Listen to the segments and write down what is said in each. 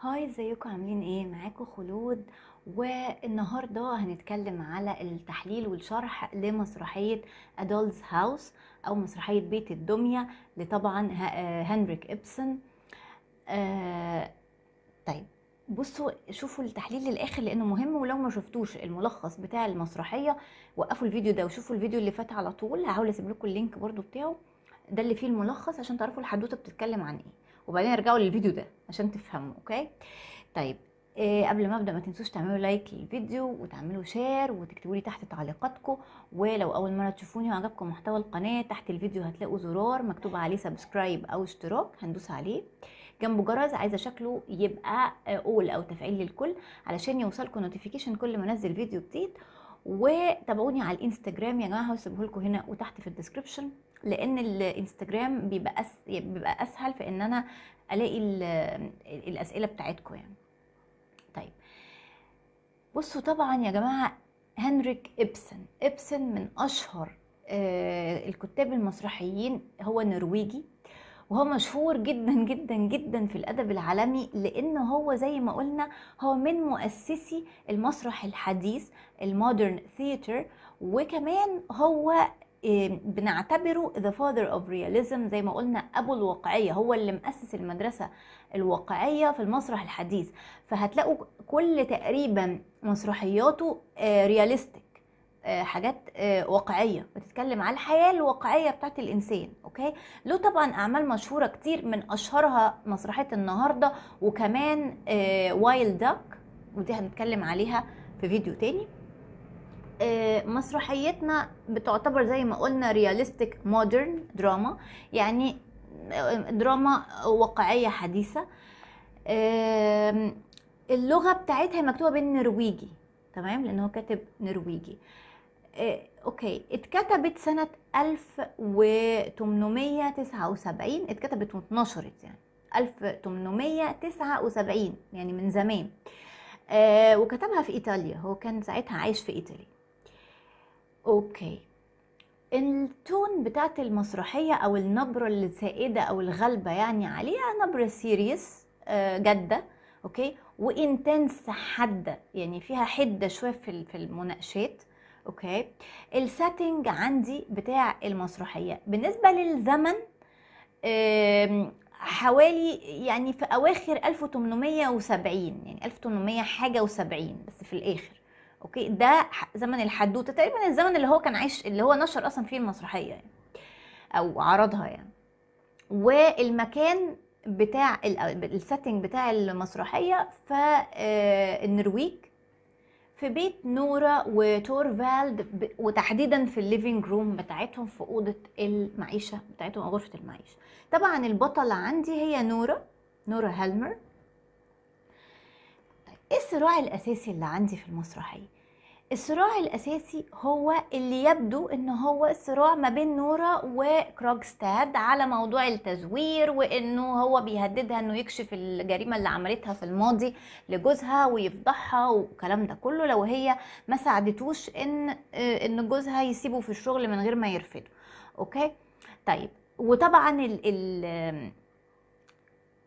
هاي ازيكم عاملين ايه معاكم خلود والنهارده هنتكلم على التحليل والشرح لمسرحيه ادولز هاوس او مسرحيه بيت الدميه لطبعا آه، هنريك ابسن آه طيب بصوا شوفوا التحليل للاخر لانه مهم ولو ما شفتوش الملخص بتاع المسرحيه وقفوا الفيديو ده وشوفوا الفيديو اللي فات على طول هحاول اسيب لكم اللينك برده بتاعه ده اللي فيه الملخص عشان تعرفوا الحدوته بتتكلم عن ايه وبعدين ارجعوا للفيديو ده عشان تفهموا اوكي طيب إيه قبل ما ابدا ما تنسوش تعملوا لايك للفيديو وتعملوا شير وتكتبوا لي تحت تعليقاتكم ولو اول مره تشوفوني وعجبكم محتوى القناه تحت الفيديو هتلاقوا زرار مكتوب عليه سبسكرايب او اشتراك هندوس عليه جنبه جرس عايزه شكله يبقى اول آه، او تفعيل للكل علشان يوصلكم نوتيفيكيشن كل ما انزل فيديو جديد وتابعوني على الانستجرام يا جماعه هسيبه لكم هنا وتحت في الديسكربشن لان الانستجرام بيبقى بيبقى اسهل في ان انا الاقي الاسئله بتاعتكم يعني طيب بصوا طبعا يا جماعه هنريك ابسن ابسن من اشهر آه، الكتاب المسرحيين هو نرويجي وهو مشهور جدا جدا جدا في الادب العالمي لان هو زي ما قلنا هو من مؤسسي المسرح الحديث المودرن ثياتر وكمان هو إيه، بنعتبره the father of realism زي ما قلنا ابو الواقعيه هو اللي مؤسس المدرسه الواقعيه في المسرح الحديث فهتلاقوا كل تقريبا مسرحياته رياليستيك آه، آه، حاجات آه، واقعيه بتتكلم على الحياه الواقعيه بتاعت الانسان اوكي له طبعا اعمال مشهوره كتير من اشهرها مسرحيه النهارده وكمان وايلد داك ودي هنتكلم عليها في فيديو تاني آه، مسرحيتنا بتعتبر زي ما قلنا رياليستيك مودرن دراما يعني دراما آه، واقعية حديثة آه، اللغة بتاعتها مكتوبة بالنرويجي تمام لأن هو كاتب نرويجي اوكي اتكتبت سنة 1879 اتكتبت واتنشرت يعني 1879 يعني من زمان آه وكتبها في ايطاليا هو كان ساعتها عايش في ايطاليا اوكي التون بتاعت المسرحية أو النبرة السائدة أو الغالبة يعني عليها نبرة سيريس آه، جادة أوكي وإنتنس حادة يعني فيها حدة شوية في في المناقشات أوكي السيتنج عندي بتاع المسرحية بالنسبة للزمن حوالي يعني في أواخر 1870 يعني 1800 حاجة و70 بس في الآخر اوكي ده زمن الحدوته تقريبا الزمن اللي هو كان عايش اللي هو نشر اصلا فيه المسرحيه يعني او عرضها يعني والمكان بتاع السيتنج بتاع المسرحيه آه، النرويج في بيت نورا وتورفالد وتحديدا في الليفينج روم بتاعتهم في اوضه المعيشه بتاعتهم او غرفه المعيشه طبعا البطله عندي هي نورا نورا هالمر ايه الصراع الاساسي اللي عندي في المسرحيه الصراع الاساسي هو اللي يبدو ان هو صراع ما بين نورا وكروجستاد على موضوع التزوير وانه هو بيهددها انه يكشف الجريمه اللي عملتها في الماضي لجوزها ويفضحها والكلام ده كله لو هي ما ساعدتوش ان آه، ان جوزها يسيبه في الشغل من غير ما يرفضه اوكي طيب وطبعا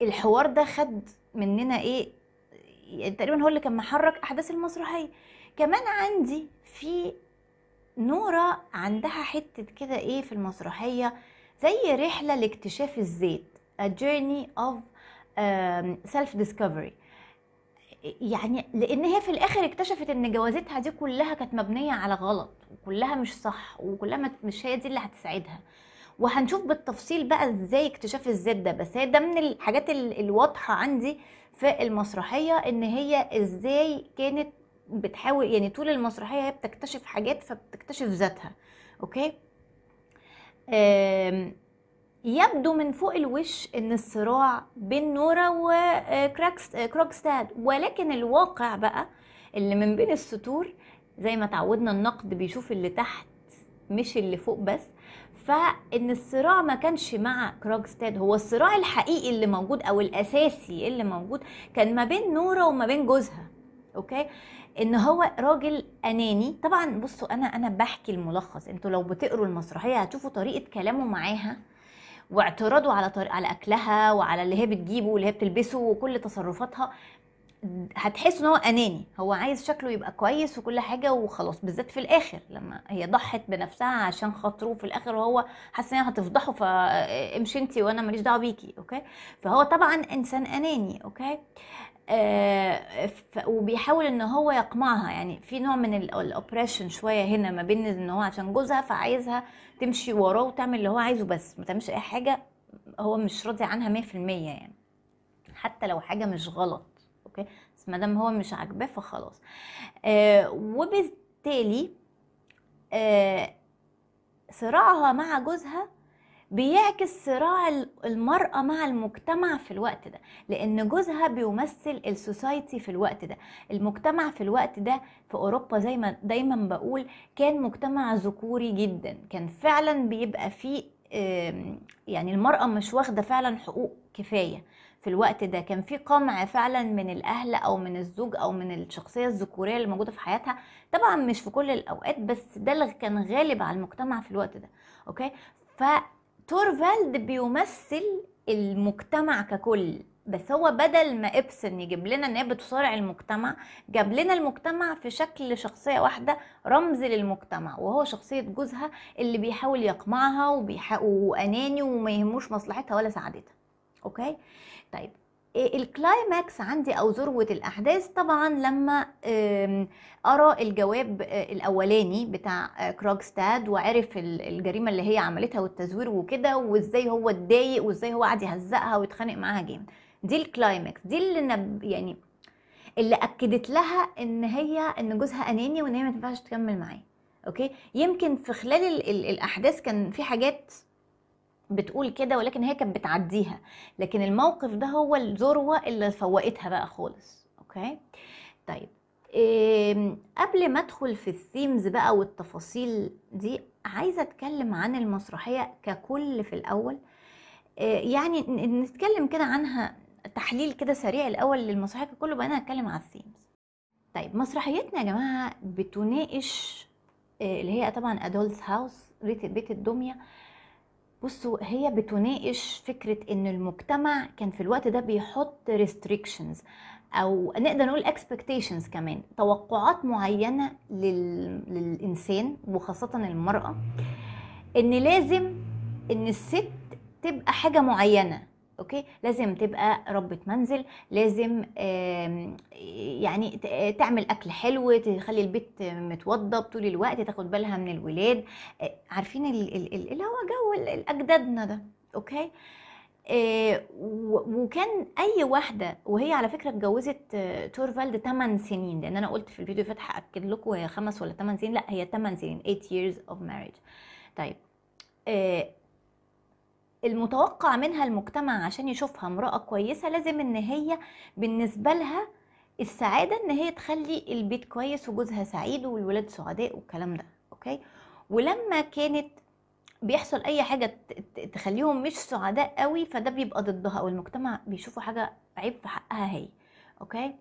الحوار ده خد مننا ايه تقريبا هو اللي كان محرك احداث المسرحيه كمان عندي في نوره عندها حته كده ايه في المسرحيه زي رحله لاكتشاف الزيت a journey of self discovery يعني لان هي في الاخر اكتشفت ان جوازتها دي كلها كانت مبنيه على غلط وكلها مش صح وكلها مش هي دي اللي هتساعدها وهنشوف بالتفصيل بقى ازاي اكتشاف الذات ده بس هي ده من الحاجات الواضحه عندي في المسرحيه ان هي ازاي كانت بتحاول يعني طول المسرحيه هي بتكتشف حاجات فبتكتشف ذاتها اوكي يبدو من فوق الوش ان الصراع بين نورا وكروكستاد آه، آه، ولكن الواقع بقى اللي من بين السطور زي ما تعودنا النقد بيشوف اللي تحت مش اللي فوق بس فان الصراع ما كانش مع كروجستاد هو الصراع الحقيقي اللي موجود او الاساسي اللي موجود كان ما بين نورا وما بين جوزها اوكي ان هو راجل اناني طبعا بصوا انا انا بحكي الملخص انتوا لو بتقروا المسرحيه هتشوفوا طريقه كلامه معاها واعتراضه على طريق على اكلها وعلى اللي هي بتجيبه واللي هي بتلبسه وكل تصرفاتها هتحس ان هو اناني هو عايز شكله يبقى كويس وكل حاجه وخلاص بالذات في الاخر لما هي ضحت بنفسها عشان خاطره في الاخر وهو حاسس هي هتفضحه فامشي انت وانا ماليش دعوه بيكي اوكي فهو طبعا انسان اناني اوكي آه وبيحاول ان هو يقمعها يعني في نوع من الاوبريشن شويه هنا ما بين ان هو عشان جوزها فعايزها تمشي وراه وتعمل اللي هو عايزه بس ما تعملش اي حاجه هو مش راضي عنها 100% يعني حتى لو حاجه مش غلط اوكي بس ما دام هو مش عاجباه فخلاص آه وبالتالي آه صراعها مع جوزها بيعكس صراع المرأة مع المجتمع في الوقت ده لأن جوزها بيمثل السوسايتي في الوقت ده المجتمع في الوقت ده في أوروبا زي ما دايما بقول كان مجتمع ذكوري جدا كان فعلا بيبقى فيه يعني المرأة مش واخدة فعلا حقوق كفاية في الوقت ده كان في قمع فعلا من الاهل او من الزوج او من الشخصيه الذكوريه اللي موجوده في حياتها طبعا مش في كل الاوقات بس ده اللي كان غالب على المجتمع في الوقت ده اوكي فتورفالد بيمثل المجتمع ككل بس هو بدل ما ابسن يجيب لنا ان هي بتصارع المجتمع جاب لنا المجتمع في شكل شخصيه واحده رمز للمجتمع وهو شخصيه جوزها اللي بيحاول يقمعها وبيحاول واناني وما يهموش مصلحتها ولا سعادتها اوكي طيب إيه الكلايماكس عندي او ذروه الاحداث طبعا لما ارى الجواب آه، الاولاني بتاع كروكستاد آه، وعرف الجريمه اللي هي عملتها والتزوير وكده وازاي هو اتضايق وازاي هو قعد يهزقها ويتخانق معاها جامد دي الكلايماكس دي اللي نب يعني اللي اكدت لها ان هي ان جوزها اناني وان هي ما تنفعش تكمل معاه اوكي يمكن في خلال الـ الـ الاحداث كان في حاجات بتقول كده ولكن هي كانت بتعديها لكن الموقف ده هو الذروه اللي فوقتها بقى خالص اوكي طيب قبل ما ادخل في الثيمز بقى والتفاصيل دي عايزه اتكلم عن المسرحيه ككل في الاول آه، يعني نتكلم كده عنها تحليل كده سريع الاول للمسرحيه ككل وبعدين هتكلم على الثيمز طيب مسرحيتنا يا جماعه بتناقش آه، اللي هي طبعا ادولس هاوس بيت الدميه بصوا هي بتناقش فكرة ان المجتمع كان في الوقت ده بيحط ريستريكشنز او نقدر نقول اكسبكتيشنز كمان توقعات معينة لل... للانسان وخاصة المرأة ان لازم ان الست تبقى حاجة معينة اوكي لازم تبقى ربة منزل لازم يعني تعمل اكل حلو تخلي البيت متوضب طول الوقت تاخد بالها من الولاد آه، عارفين اللي هو جو اجدادنا ده اوكي آه، وكان اي واحده وهي على فكره اتجوزت آه، تورفالد 8 سنين لان انا قلت في الفيديو اللي اكد لكم هي خمس ولا 8 سنين لا هي 8 سنين 8 years of marriage طيب المتوقع منها المجتمع عشان يشوفها امرأة كويسة لازم ان هي بالنسبة لها السعادة ان هي تخلي البيت كويس وجوزها سعيد والولاد سعداء والكلام ده اوكي ولما كانت بيحصل اي حاجة تخليهم مش سعداء قوي فده بيبقى ضدها او المجتمع بيشوفوا حاجة عيب في حقها هي اوكي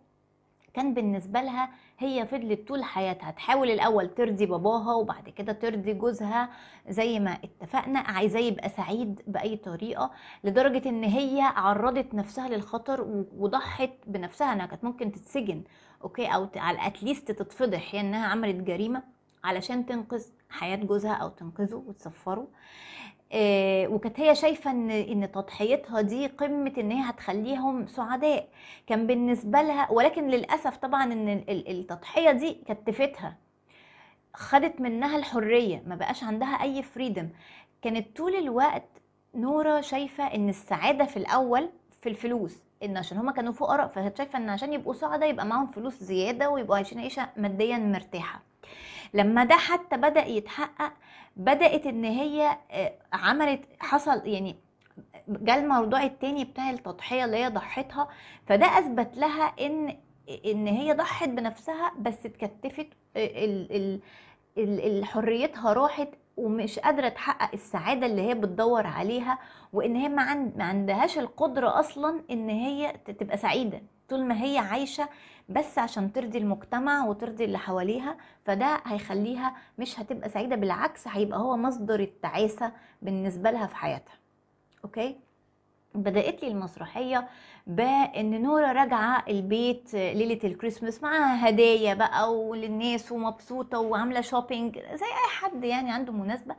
كان بالنسبة لها هي فضلت طول حياتها تحاول الاول ترضي باباها وبعد كده ترضي جوزها زي ما اتفقنا عايزاه يبقى سعيد باي طريقه لدرجه ان هي عرضت نفسها للخطر وضحت بنفسها انها كانت ممكن تتسجن اوكي او على اتليست تتفضح هي انها عملت جريمه علشان تنقذ حياه جوزها او تنقذه وتسفره آه، وكانت هي شايفه ان ان تضحيتها دي قمه ان هي هتخليهم سعداء كان بالنسبه لها ولكن للاسف طبعا ان التضحيه دي كتفتها خدت منها الحريه ما بقاش عندها اي فريدم كانت طول الوقت نورا شايفه ان السعاده في الاول في الفلوس ان عشان هما كانوا فقراء فهي شايفه ان عشان يبقوا سعداء يبقى معاهم فلوس زياده ويبقوا عايشين عيشه ماديا مرتاحه لما ده حتى بدأ يتحقق بدأت ان هي آه، عملت حصل يعني جاء الموضوع التاني بتاع التضحية اللي هي ضحتها فده اثبت لها ان ان هي ضحت بنفسها بس اتكتفت آه، حريتها راحت ومش قادرة تحقق السعادة اللي هي بتدور عليها وان هي ما عندهاش القدرة اصلا ان هي تبقى سعيدة طول ما هي عايشة بس عشان ترضي المجتمع وترضي اللي حواليها فده هيخليها مش هتبقى سعيده بالعكس هيبقى هو مصدر التعاسه بالنسبه لها في حياتها اوكي بدأت لي المسرحية بأن نورة راجعة البيت ليلة الكريسماس معاها هدايا بقى وللناس ومبسوطة وعاملة شوبينج زي أي حد يعني عنده مناسبة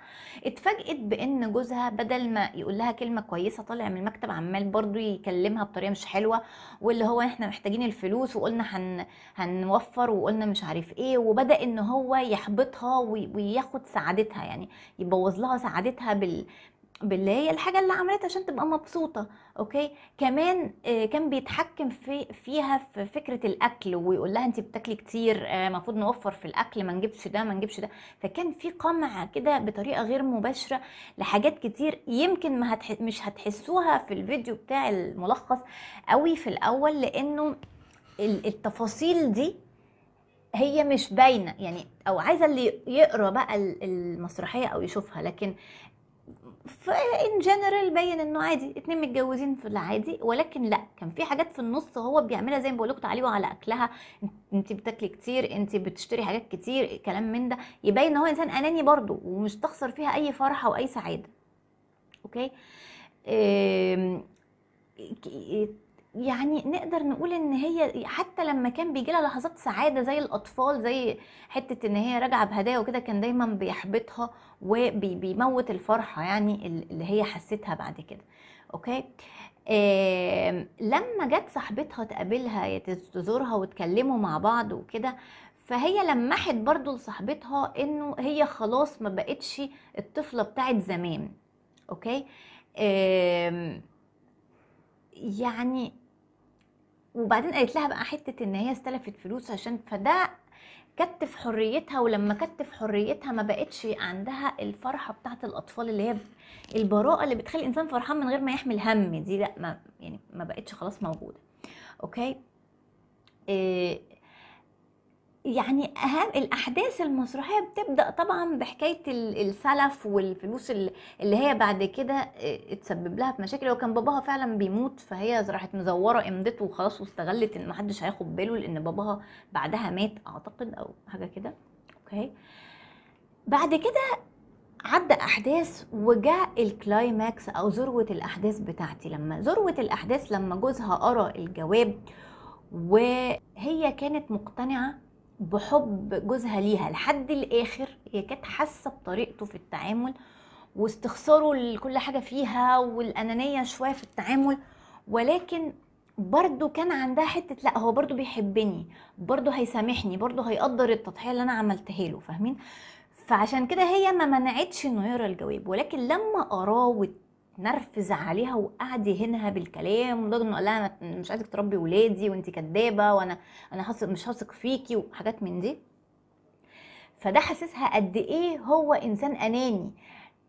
اتفاجئت بأن جوزها بدل ما يقول لها كلمة كويسة طالع من المكتب عمال برضو يكلمها بطريقة مش حلوة واللي هو احنا محتاجين الفلوس وقلنا هن هنوفر وقلنا مش عارف ايه وبدأ ان هو يحبطها وياخد سعادتها يعني يبوظ لها سعادتها بال... بالله هي الحاجه اللي عملتها عشان تبقى مبسوطه اوكي كمان آه، كان بيتحكم في فيها في فكره الاكل ويقول لها انت بتاكلي كتير آه، المفروض نوفر في الاكل ما نجيبش ده ما نجيبش ده فكان في قمع كده بطريقه غير مباشره لحاجات كتير يمكن ما هتح... مش هتحسوها في الفيديو بتاع الملخص قوي في الاول لانه التفاصيل دي هي مش باينه يعني او عايزه اللي يقرا بقى المسرحيه او يشوفها لكن فان جنرال بين انه عادي اتنين متجوزين في العادي ولكن لا كان في حاجات في النص هو بيعملها زي ما بقول لكم تعليقوا على اكلها انت بتاكلي كتير انت بتشتري حاجات كتير كلام من ده يبين ان هو انسان اناني برضه ومش تخسر فيها اي فرحه واي سعاده اوكي يعني نقدر نقول ان هي حتى لما كان بيجي لها لحظات سعاده زي الاطفال زي حته ان هي راجعه بهدايا وكده كان دايما بيحبطها وبيموت الفرحه يعني اللي هي حستها بعد كده اوكي آه لما جت صاحبتها تقابلها تزورها وتكلموا مع بعض وكده فهي لمحت برضو لصاحبتها انه هي خلاص ما بقتش الطفله بتاعت زمان اوكي آه يعني وبعدين قالت لها بقى حته ان هي استلفت فلوس عشان فده كتف حريتها ولما كتف حريتها ما بقتش عندها الفرحه بتاعه الاطفال اللي هي البراءه اللي بتخلي الانسان فرحان من غير ما يحمل هم دي لا ما يعني ما بقتش خلاص موجوده اوكي إيه يعني اهم الاحداث المسرحيه بتبدا طبعا بحكايه السلف والفلوس اللي هي بعد كده آه، اتسبب لها في مشاكل هو كان باباها فعلا بيموت فهي راحت مزوره امضته وخلاص واستغلت ان محدش هياخد باله لان باباها بعدها مات اعتقد او حاجه كده اوكي بعد كده عدى احداث وجاء الكلايماكس او ذروه الاحداث بتاعتي لما ذروه الاحداث لما جوزها قرا الجواب وهي كانت مقتنعه بحب جوزها ليها لحد الاخر هي كانت حاسه بطريقته في التعامل واستخساره لكل حاجه فيها والانانيه شويه في التعامل ولكن برضو كان عندها حتة لا هو برضو بيحبني برضو هيسامحني برضو هيقدر التضحية اللي أنا عملتها له فاهمين فعشان كده هي ما منعتش انه يقرا الجواب ولكن لما اراه نرفز عليها وقعد يهنها بالكلام لدرجه انه قال لها انا مش عايزك تربي ولادي وانت كدابه وانا انا مش هثق فيكي وحاجات من دي فده حسسها قد ايه هو انسان اناني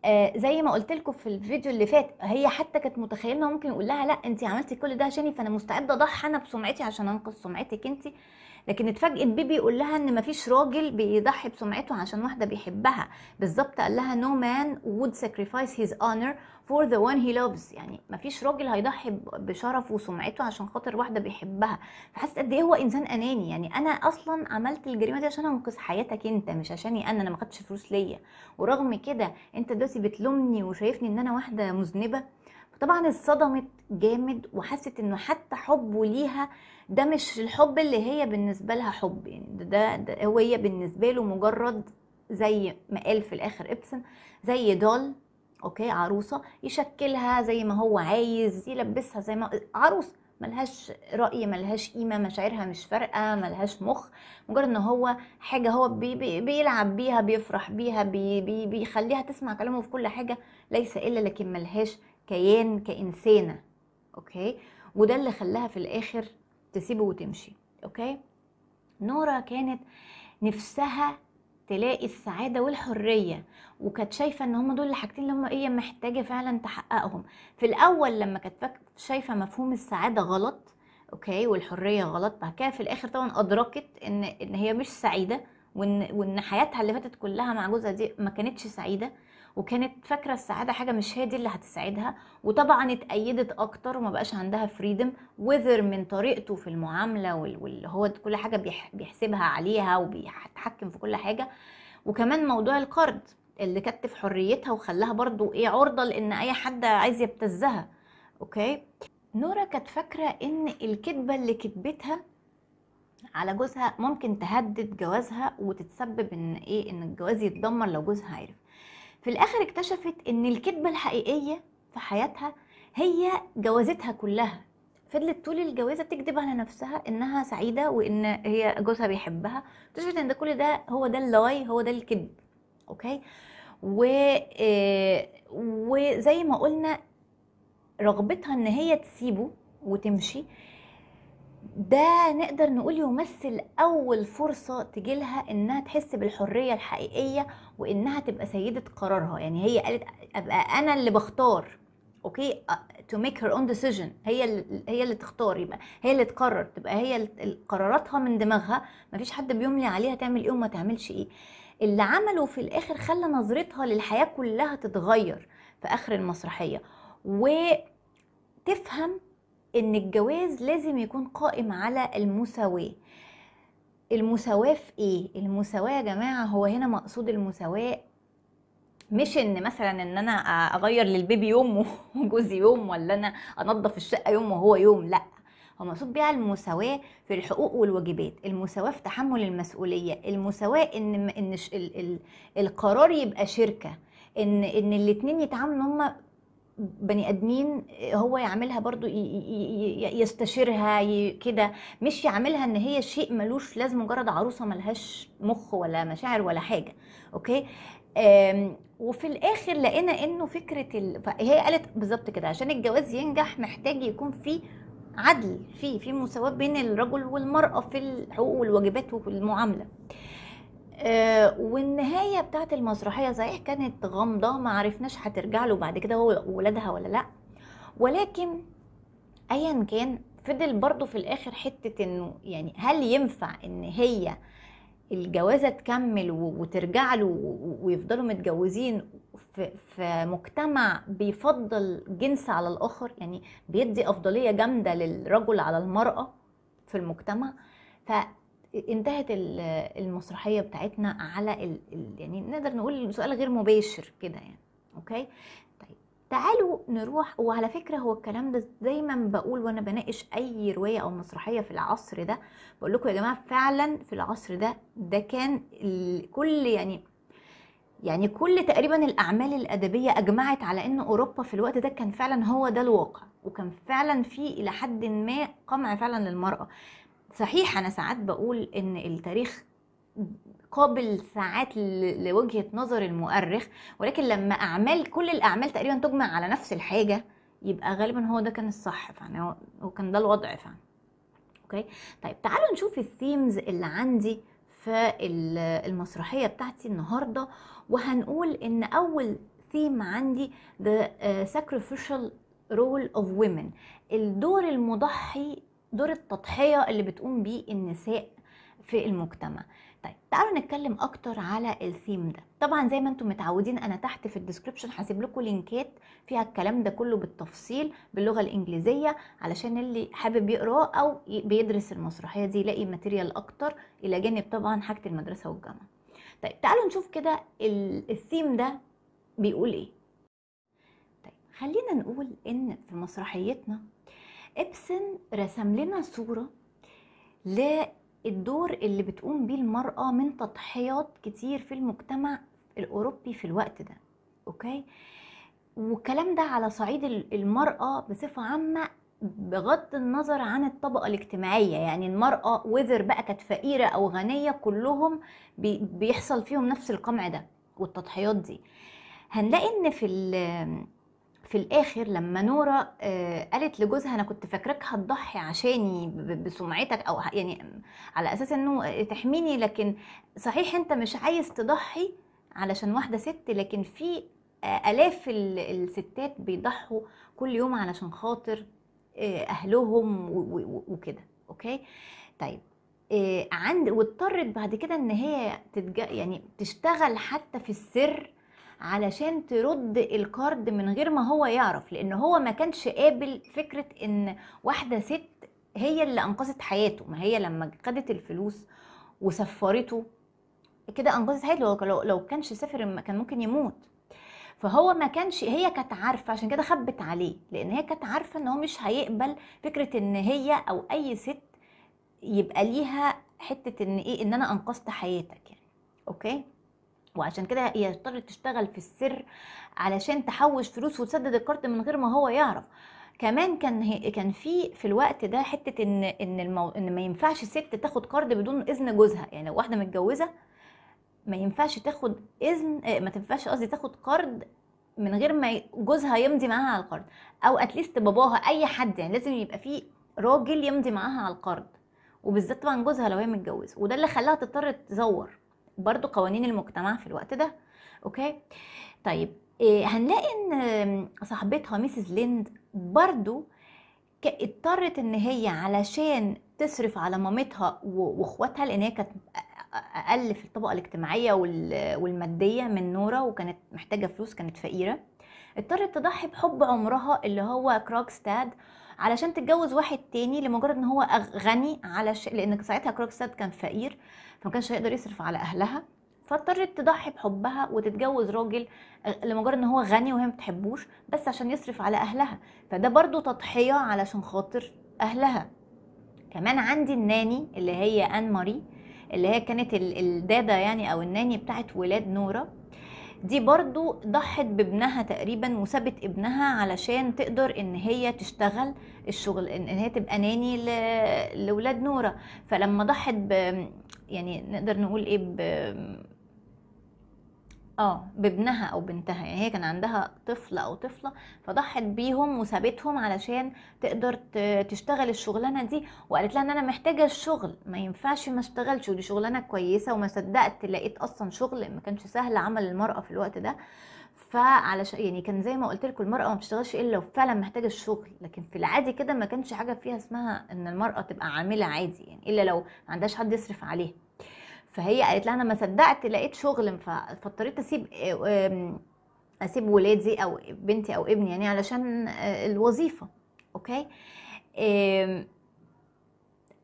آه زي ما قلت لكم في الفيديو اللي فات هي حتى كانت متخيله ممكن يقول لها لا انت عملتي كل ده عشاني فانا مستعده اضحي انا بسمعتي عشان انقذ سمعتك انت لكن اتفاجئت بيبي يقول لها ان مفيش راجل بيضحي بسمعته عشان واحده بيحبها بالظبط قال لها نو مان وود sacrifice هيز اونر فور ذا وان هي لافز يعني مفيش راجل هيضحي بشرفه وسمعته عشان خاطر واحده بيحبها فحسيت قد ايه هو انسان اناني يعني انا اصلا عملت الجريمه دي عشان انقذ حياتك انت مش عشاني انا انا ما خدتش فلوس ليا ورغم كده انت دلوقتي بتلومني وشايفني ان انا واحده مذنبه طبعا اتصدمت جامد وحست انه حتى حبه ليها ده مش الحب اللي هي بالنسبة لها حب يعني ده, ده, ده هو هي بالنسبة له مجرد زي ما قال في الآخر إبسن زي دول أوكي عروسة يشكلها زي ما هو عايز يلبسها زي ما عروسة ملهاش رأي ملهاش قيمة مشاعرها مش فارقة ملهاش مخ مجرد ان هو حاجة هو بي بي بيلعب بيها بيفرح بيها بي بي بيخليها تسمع كلامه في كل حاجة ليس إلا لكن ملهاش كيان كإنسانة أوكي وده اللي خلاها في الآخر تسيبه وتمشي اوكي نورا كانت نفسها تلاقي السعاده والحريه وكانت شايفه ان هم دول الحاجتين اللي هم هي إيه، محتاجه فعلا تحققهم في الاول لما كانت شايفه مفهوم السعاده غلط اوكي والحريه غلط بعد كده في الاخر طبعا ادركت ان ان هي مش سعيده وان وان حياتها اللي فاتت كلها مع جوزها دي ما كانتش سعيده وكانت فاكره السعاده حاجه مش هي دي اللي هتسعدها وطبعا اتأيدت اكتر وما بقاش عندها فريدم وذر من طريقته في المعامله واللي هو كل حاجه بيحسبها عليها وبيتحكم في كل حاجه وكمان موضوع القرض اللي كتف حريتها وخلاها برضو ايه عرضه لان اي حد عايز يبتزها اوكي نورا كانت فاكره ان الكذبه اللي كتبتها على جوزها ممكن تهدد جوازها وتتسبب ان ايه ان الجواز يتدمر لو جوزها عرف في الآخر اكتشفت إن الكذبة الحقيقية في حياتها هي جوازتها كلها فضلت طول الجوازة تكذب على نفسها إنها سعيدة وإن هي جوزها بيحبها اكتشفت إن ده كل ده هو ده اللاي هو ده الكذب أوكي و آه، وزي ما قلنا رغبتها إن هي تسيبه وتمشي ده نقدر نقول يمثل اول فرصه تجيلها انها تحس بالحريه الحقيقيه وانها تبقى سيده قرارها يعني هي قالت ابقى انا اللي بختار اوكي تو ميك هير اون ديسيجن هي اللي هي اللي تختار يبقى هي اللي تقرر تبقى هي قراراتها من دماغها مفيش حد بيملي عليها تعمل ايه وما تعملش ايه اللي عمله في الاخر خلى نظرتها للحياه كلها تتغير في اخر المسرحيه وتفهم ان الجواز لازم يكون قائم على المساواه المساواه في ايه المساواه يا جماعه هو هنا مقصود المساواه مش ان مثلا ان انا اغير للبيبي يوم وجوزي يوم ولا انا انظف الشقه يوم وهو يوم لا هو مقصود بيها المساواه في الحقوق والواجبات المساواه في تحمل المسؤوليه المساواه ان ان القرار يبقى شركه ان ان الاثنين يتعاملوا هما بني ادمين آه، هو يعملها برضو يستشيرها كده مش يعملها ان هي شيء ملوش لازم مجرد عروسه ملهاش مخ ولا مشاعر ولا حاجه اوكي وفي الاخر لقينا انه فكره هي قالت بالظبط كده عشان الجواز ينجح محتاج يكون في عدل في في مساواه بين الرجل والمراه في الحقوق والواجبات والمعامله آه، والنهايه بتاعت المسرحيه صحيح كانت غامضه ما عرفناش هترجع له بعد كده هو وولادها ولا لا ولكن ايا كان فضل برضو في الاخر حته انه يعني هل ينفع ان هي الجوازه تكمل وترجع له ويفضلوا متجوزين في مجتمع بيفضل جنس على الاخر يعني بيدي افضليه جامده للرجل على المراه في المجتمع ف انتهت المسرحيه بتاعتنا على يعني نقدر نقول سؤال غير مباشر كده يعني اوكي طيب تعالوا نروح وعلى فكره هو الكلام ده دايما بقول وانا بناقش اي روايه او مسرحيه في العصر ده بقول لكم يا جماعه فعلا في العصر ده ده كان كل يعني يعني كل تقريبا الاعمال الادبيه اجمعت على ان اوروبا في الوقت ده كان فعلا هو ده الواقع وكان فعلا في الى حد ما قمع فعلا للمراه صحيح انا ساعات بقول ان التاريخ قابل ساعات لوجهه نظر المؤرخ ولكن لما اعمال كل الاعمال تقريبا تجمع على نفس الحاجه يبقى غالبا هو ده كان الصح فعلا هو كان ده الوضع فعلا اوكي طيب تعالوا نشوف الثيمز اللي عندي في المسرحيه بتاعتي النهارده وهنقول ان اول ثيم عندي ذا uh, sacrificial رول اوف women الدور المضحي دور التضحية اللي بتقوم بيه النساء في المجتمع طيب تعالوا نتكلم اكتر على الثيم ده طبعا زي ما انتم متعودين انا تحت في الديسكربشن هسيب لكم لينكات فيها الكلام ده كله بالتفصيل باللغه الانجليزيه علشان اللي حابب يقراه او بيدرس المسرحيه دي يلاقي ماتيريال اكتر الى جانب طبعا حاجه المدرسه والجامعه طيب تعالوا نشوف كده الثيم ده بيقول ايه طيب خلينا نقول ان في مسرحيتنا ابسن رسم لنا صورة للدور اللي بتقوم بيه المرأة من تضحيات كتير في المجتمع الأوروبي في الوقت ده أوكي والكلام ده على صعيد المرأة بصفة عامة بغض النظر عن الطبقة الاجتماعية يعني المرأة وذر بقى كانت فقيرة أو غنية كلهم بيحصل فيهم نفس القمع ده والتضحيات دي هنلاقي ان في في الاخر لما نورا آه، قالت لجوزها انا كنت فاكراك هتضحي عشاني بسمعتك او يعني على اساس انه آه، تحميني لكن صحيح انت مش عايز تضحي علشان واحده ست لكن في آه، الاف الستات بيضحوا كل يوم علشان خاطر اهلهم وكده اوكي طيب عند واضطرت بعد كده ان هي تتج... يعني تشتغل حتى في السر علشان ترد الكارد من غير ما هو يعرف لان هو ما كانش قابل فكره ان واحده ست هي اللي انقذت حياته ما هي لما خدت الفلوس وسفرته كده انقذت حياته لو, لو كانش سافر كان ممكن يموت فهو ما كانش هي كانت عارفه عشان كده خبت عليه لان هي كانت عارفه ان هو مش هيقبل فكره ان هي او اي ست يبقى ليها حته ان ايه ان انا انقذت حياتك يعني اوكي وعشان كده هي اضطرت تشتغل في السر علشان تحوش فلوس وتسدد الكارت من غير ما هو يعرف كمان كان كان في في الوقت ده حته ان ان المو... ان ما ينفعش ست تاخد كارد بدون اذن جوزها يعني لو واحده متجوزه ما ينفعش تاخد اذن آه، ما تنفعش قصدي تاخد كارد من غير ما جوزها يمضي معاها على القرض او اتليست باباها اي حد يعني لازم يبقى في راجل يمضي معاها على القرض وبالذات طبعا جوزها لو هي متجوزه وده اللي خلاها تضطر تزور برضو قوانين المجتمع في الوقت ده اوكي طيب آه، هنلاقي ان صاحبتها ميسيز ليند برضو اضطرت ان هي علشان تصرف على مامتها واخواتها لان هي كانت اقل في الطبقه الاجتماعيه والماديه من نورا وكانت محتاجه فلوس كانت فقيره اضطرت تضحي بحب عمرها اللي هو كروكستاد علشان تتجوز واحد تاني لمجرد ان هو غني علش... لان ساعتها كروكساد كان فقير فما كانش هيقدر يصرف على اهلها فاضطرت تضحي بحبها وتتجوز راجل آه، لمجرد ان هو غني وهي ما بتحبوش بس عشان يصرف على اهلها فده برضو تضحيه علشان خاطر اهلها كمان عندي الناني اللي هي ان ماري اللي هي كانت الداده يعني او الناني بتاعت ولاد نوره دي برضو ضحت بابنها تقريبا وسابت ابنها علشان تقدر ان هي تشتغل الشغل ان هي تبقى ناني لاولاد نوره فلما ضحت ب يعني نقدر نقول ايه اه بابنها او بنتها يعني هي كان عندها طفل او طفله فضحت بيهم وسابتهم علشان تقدر تشتغل الشغلانه دي وقالت لها ان انا محتاجه الشغل ما ينفعش ما اشتغلش ودي شغلانه كويسه وما صدقت لقيت اصلا شغل ما كانش سهل عمل المراه في الوقت ده فعلشان يعني كان زي ما قلت لكم المراه ما بتشتغلش الا لو فعلا محتاجه الشغل لكن في العادي كده ما كانش حاجه فيها اسمها ان المراه تبقى عامله عادي يعني الا لو ما عندهاش حد يصرف عليها فهي قالت لها انا ما صدقت لقيت شغل فاضطريت اسيب آه، اسيب ولادي او بنتي او ابني يعني علشان آه، الوظيفه اوكي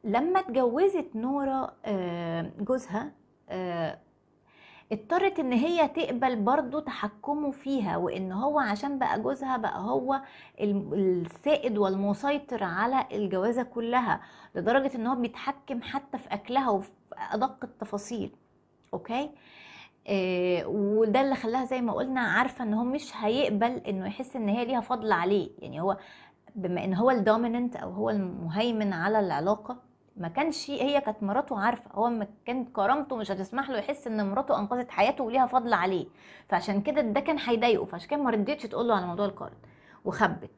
لما اتجوزت نورا جوزها اضطرت ان هي تقبل برضو تحكمه فيها وان هو عشان بقى جوزها بقى هو السائد والمسيطر على الجوازه كلها لدرجه ان هو بيتحكم حتى في اكلها وفي ادق التفاصيل اوكي آه، وده اللي خلاها زي ما قلنا عارفه ان هو مش هيقبل انه يحس ان هي ليها فضل عليه يعني هو بما ان هو الدوميننت او هو المهيمن على العلاقه ما كانش هي كانت مراته عارفه هو ما كانت كرامته مش هتسمح له يحس ان مراته انقذت حياته وليها فضل عليه فعشان كده ده كان هيضايقه فعشان كده ما رديتش تقول له على موضوع الكارد وخبت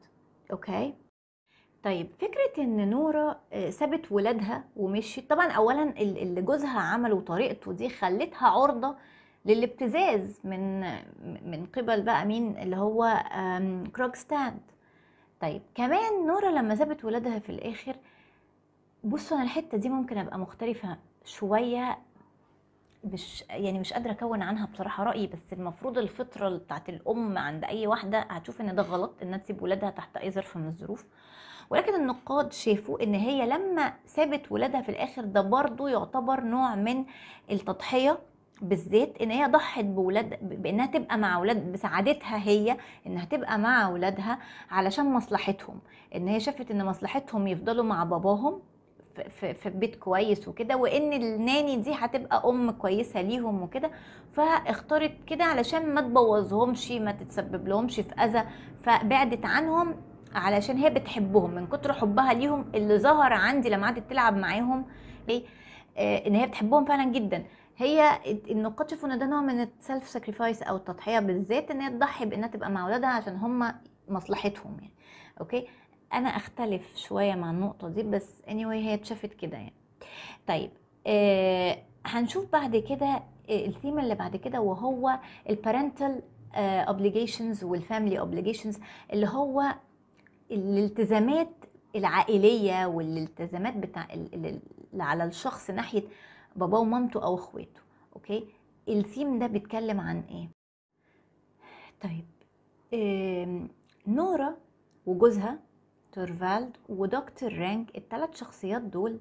اوكي طيب فكرة ان نورة آه، سابت ولادها ومشيت طبعا اولا اللي جوزها عمله وطريقته دي خلتها عرضة للابتزاز من من قبل بقى مين اللي هو كروكستاند طيب كمان نورة لما سابت ولادها في الاخر بصوا انا الحتة دي ممكن ابقى مختلفة شوية مش يعني مش قادره اكون عنها بصراحه رايي بس المفروض الفطره بتاعت الام عند اي واحده هتشوف ان ده غلط انها تسيب ولادها تحت اي ظرف من الظروف ولكن النقاد شافوا ان هي لما سابت ولادها في الاخر ده برضو يعتبر نوع من التضحيه بالذات ان هي ضحت بولاد بانها تبقى مع اولاد بسعادتها هي انها تبقى مع اولادها علشان مصلحتهم ان هي شافت ان مصلحتهم يفضلوا مع باباهم في, في بيت كويس وكده وان الناني دي هتبقى ام كويسه ليهم وكده فاختارت كده علشان ما تبوظهمش ما تتسبب لهمش في اذى فبعدت عنهم علشان هي بتحبهم من كتر حبها ليهم اللي ظهر عندي لما قعدت تلعب معاهم ليه آه، ان هي بتحبهم فعلا جدا هي النقاش ان ده نوع من السلف ساكريفايس او التضحيه بالذات ان هي تضحي بانها تبقى مع اولادها عشان هم مصلحتهم يعني اوكي انا اختلف شويه مع النقطه دي بس اني anyway هي اتشافت كده يعني طيب آه هنشوف بعد كده آه، الثيم اللي بعد كده وهو البارنتال اوبليجيشنز والفاميلي اوبليجيشنز اللي هو الالتزامات العائليه والالتزامات بتاع اللي على الشخص ناحيه باباه ومامته او اخواته اوكي الثيم ده بيتكلم عن ايه طيب نورا وجوزها تورفالد ودكتور رانك الثلاث شخصيات دول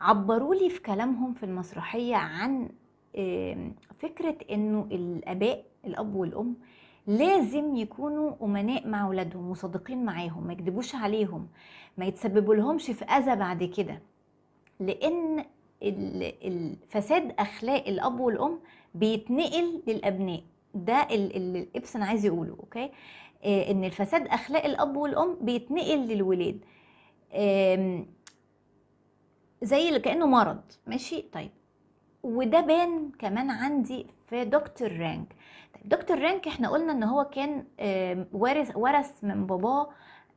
عبروا لي في كلامهم في المسرحيه عن فكره انه الاباء الاب والام لازم يكونوا أمناء مع أولادهم وصادقين معاهم ما يكذبوش عليهم ما يتسببوا لهمش في أذى بعد كده لأن الفساد أخلاق الأب والأم بيتنقل للأبناء ده اللي ابسن عايز يقوله أوكي آه، إن الفساد أخلاق الأب والأم بيتنقل للولاد زي اللي كأنه مرض ماشي طيب وده بان كمان عندي في دكتور رانك دكتور رانك احنا قلنا ان هو كان آه، ورث ورث من باباه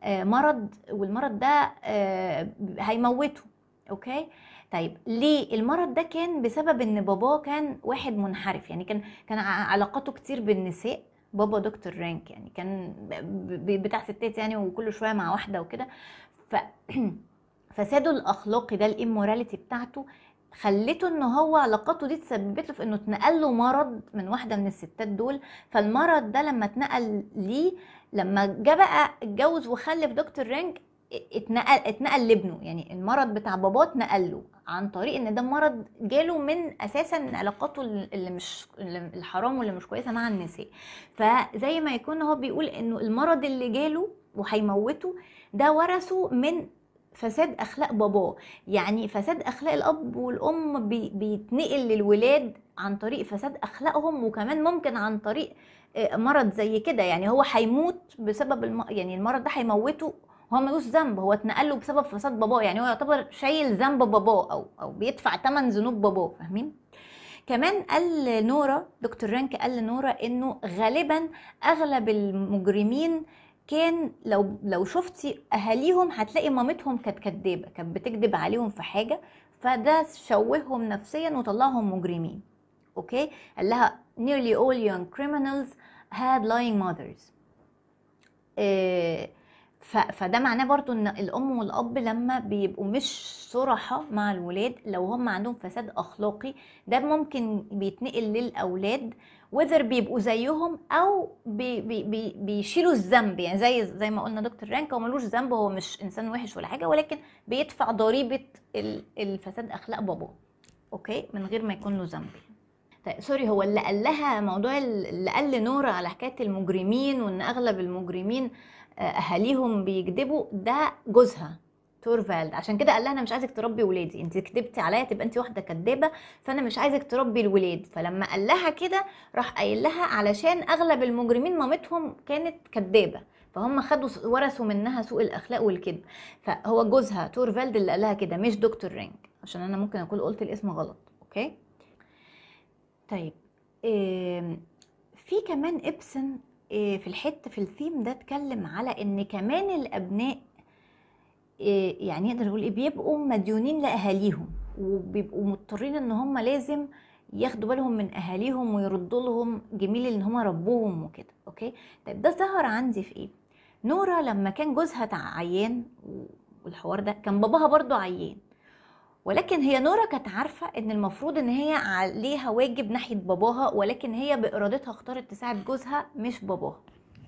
آه، مرض والمرض ده آه، هيموته اوكي طيب ليه المرض ده كان بسبب ان باباه كان واحد منحرف يعني كان كان علاقاته كتير بالنساء بابا دكتور رانك يعني كان بتاع ستات يعني وكل شويه مع واحده وكده ف فساده الاخلاقي ده الاموراليتي بتاعته خليته ان هو علاقاته دي تسببت له في انه اتنقل له مرض من واحده من الستات دول فالمرض ده لما اتنقل ليه لما جه بقى اتجوز وخلف دكتور رينج اتنقل اتنقل لابنه يعني المرض بتاع باباه اتنقل له عن طريق ان ده مرض جاله من اساسا من علاقاته اللي مش الحرام واللي مش كويسه مع النساء فزي ما يكون هو بيقول انه المرض اللي جاله وهيموته ده ورثه من فساد اخلاق باباه يعني فساد اخلاق الاب والام بيتنقل للولاد عن طريق فساد اخلاقهم وكمان ممكن عن طريق آه، مرض زي كده يعني هو هيموت بسبب الم... يعني المرض ده هيموته هو ملوش ذنب هو اتنقل له بسبب فساد باباه يعني هو يعتبر شايل ذنب باباه او او بيدفع ثمن ذنوب باباه فاهمين كمان قال نورا دكتور رانك قال لنورا انه غالبا اغلب المجرمين كان لو لو شفتي اهاليهم هتلاقي مامتهم كانت كدابه كانت بتكذب عليهم في حاجه فده شوههم نفسيا وطلعهم مجرمين اوكي قال لها nearly all young criminals had lying mothers إيه فده معناه برضو ان الام والاب لما بيبقوا مش صراحة مع الولاد لو هم عندهم فساد اخلاقي ده ممكن بيتنقل للاولاد وذر بيبقوا زيهم او بي بي بي بيشيلوا الذنب يعني زي زي ما قلنا دكتور رانك هو ملوش ذنب هو مش انسان وحش ولا حاجه ولكن بيدفع ضريبه الفساد اخلاق باباه اوكي من غير ما يكون له ذنب طيب سوري هو اللي قال لها موضوع اللي قال نورة على حكايه المجرمين وان اغلب المجرمين آه، اهاليهم بيكذبوا ده جوزها تورفالد عشان كده قال لها انا مش عايزك تربي ولادي انت كدبتي عليا تبقى انت واحده كدابه فانا مش عايزك تربي الولاد فلما قال لها كده راح قايل لها علشان اغلب المجرمين مامتهم كانت كدابه فهم خدوا ورثوا منها سوء الاخلاق والكذب فهو جوزها تورفالد اللي قال لها كده مش دكتور رينج عشان انا ممكن اكون قلت الاسم غلط اوكي طيب في كمان ابسن آه، في الحته في الثيم ده اتكلم على ان كمان الابناء إيه، يعني يقدر يقول ايه بيبقوا مديونين لاهاليهم وبيبقوا مضطرين ان هم لازم ياخدوا بالهم من اهاليهم ويردوا لهم جميل ان هم ربوهم وكده اوكي طيب ده ظهر عندي في ايه نورا لما كان جوزها عيان والحوار ده كان باباها برضو عيان ولكن هي نورا كانت عارفه ان المفروض ان هي عليها واجب ناحيه باباها ولكن هي بارادتها اختارت تساعد جوزها مش باباها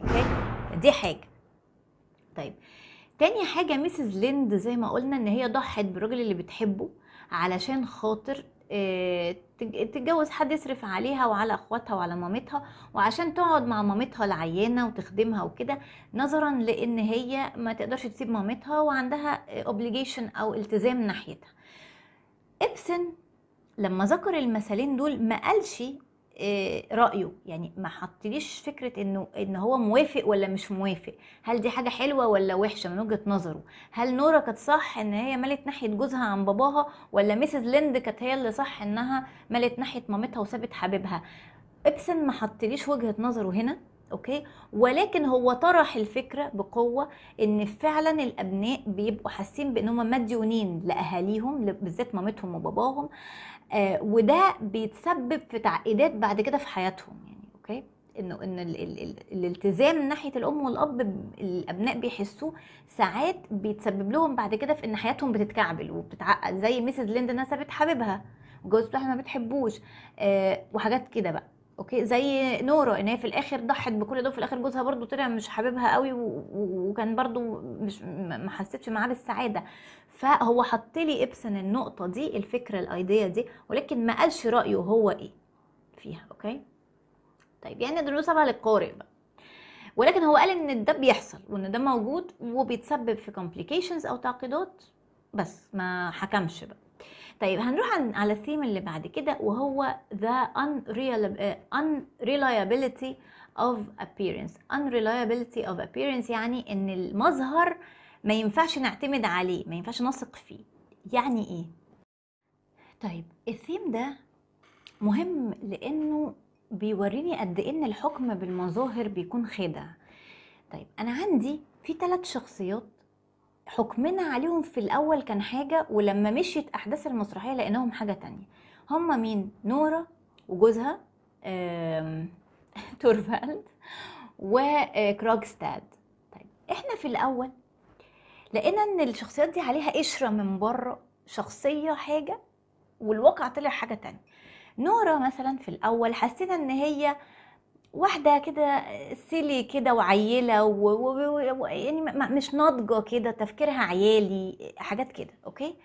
اوكي دي حاجه طيب تاني حاجة ميسز ليند زي ما قلنا ان هي ضحت بالراجل اللي بتحبه علشان خاطر آه، تتجوز حد يصرف عليها وعلى اخواتها وعلى مامتها وعشان تقعد مع مامتها العيانه وتخدمها وكده نظرا لان هي ما تقدرش تسيب مامتها وعندها اوبليجيشن آه، او التزام ناحيتها ابسن لما ذكر المثالين دول ما قالش آه، رايه يعني ما حطليش فكره انه ان هو موافق ولا مش موافق هل دي حاجه حلوه ولا وحشه من وجهه نظره هل نوره كانت صح ان هي مالت ناحيه جوزها عن باباها ولا ميسز ليند كانت هي اللي صح انها مالت ناحيه مامتها وسابت حبيبها ابسن ما حطليش وجهه نظره هنا اوكي ولكن هو طرح الفكره بقوه ان فعلا الابناء بيبقوا حاسين بانهم مديونين لاهاليهم بالذات مامتهم وباباهم آه، وده بيتسبب في تعقيدات بعد كده في حياتهم يعني اوكي انه ان الالتزام من ناحيه الام والاب الابناء بيحسوه ساعات بيتسبب لهم بعد كده في ان حياتهم بتتكعبل وبتتعقد زي ميسز ليندا نسبت حبيبها وجوز بتاعها ما بتحبوش آه وحاجات كده بقى اوكي زي نورا ان هي في الاخر ضحت بكل ده في الاخر جوزها برضو طلع مش حبيبها قوي وكان برضو مش ما حسيتش معاه بالسعاده فهو حط لي ابسن النقطه دي الفكره الايديا دي ولكن ما قالش رايه هو ايه فيها اوكي طيب يعني دروس بقى للقارئ بقى ولكن هو قال ان ده بيحصل وان ده موجود وبيتسبب في كومبليكيشنز او تعقيدات بس ما حكمش بقى طيب هنروح على الثيم اللي بعد كده وهو the آه، unreliability of appearance unreliability of appearance يعني ان المظهر آه ما ينفعش نعتمد عليه ما ينفعش نثق فيه يعني ايه طيب الثيم ده مهم لانه بيوريني قد ايه ان الحكم بالمظاهر بيكون خدع طيب انا عندي في ثلاث شخصيات حكمنا عليهم في الاول كان حاجه ولما مشيت احداث المسرحيه لقيناهم حاجه تانية هما مين نوره وجوزها تورفالد وكروجستاد آه، طيب احنا في الاول لقينا ان الشخصيات دي عليها قشره من بره شخصيه حاجه والواقع طلع حاجه تانية نورا مثلا في الاول حسينا ان هي واحده كده سيلي كده وعيله و... و... و... يعني مش ناضجه كده تفكيرها عيالي حاجات كده اوكي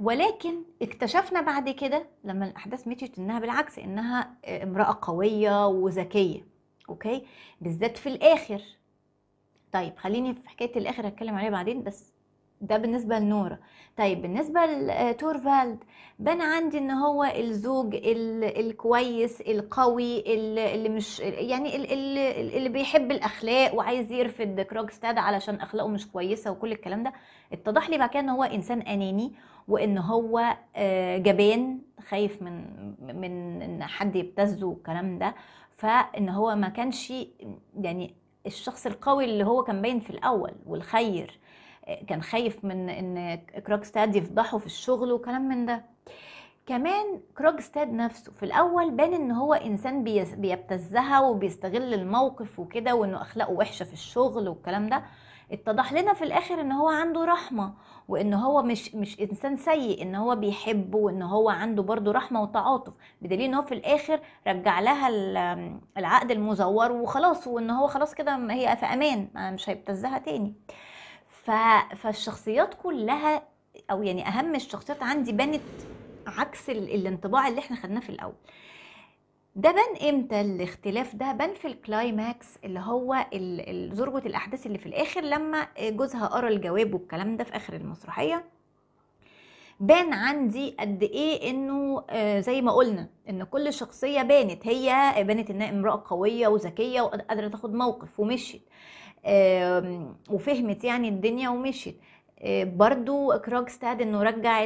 ولكن اكتشفنا بعد كده لما الاحداث مشيت انها بالعكس انها امراه قويه وذكيه اوكي بالذات في الاخر طيب خليني في حكايه الاخر هتكلم عليه بعدين بس ده بالنسبه لنورا طيب بالنسبه لتورفالد آه، بان عندي ان هو الزوج الكويس القوي اللي مش يعني اللي بيحب الاخلاق وعايز يرفض كروكستاد علشان اخلاقه مش كويسه وكل الكلام ده اتضح لي بعد كده ان هو انسان اناني وان هو آه، جبان خايف من من ان حد يبتزه والكلام ده فان هو ما كانش يعني الشخص القوي اللي هو كان باين في الاول والخير كان خايف من ان كروكستاد يفضحه في الشغل وكلام من ده كمان كروجستاد نفسه في الاول بان ان هو انسان بيبتزها وبيستغل الموقف وكده وانه اخلاقه وحشه في الشغل والكلام ده اتضح لنا في الاخر ان هو عنده رحمه وان هو مش مش انسان سيء ان هو بيحب وان هو عنده برده رحمه وتعاطف بدليل ان هو في الاخر رجع لها العقد المزور وخلاص وان هو خلاص كده هي في امان مش هيبتزها تاني فالشخصيات كلها او يعني اهم الشخصيات عندي بنت عكس الانطباع اللي احنا خدناه في الاول ده بان امتى الاختلاف ده بان في الكلايماكس اللي هو ذروة الاحداث اللي في الاخر لما جوزها قرا الجواب والكلام ده في اخر المسرحيه بان عندي قد ايه انه آه، زي ما قلنا ان كل شخصيه بانت هي بانت انها امراه قويه وذكيه وقادره تاخد موقف ومشيت وفهمت يعني الدنيا ومشيت آه، برضو اكراج استاد انه رجع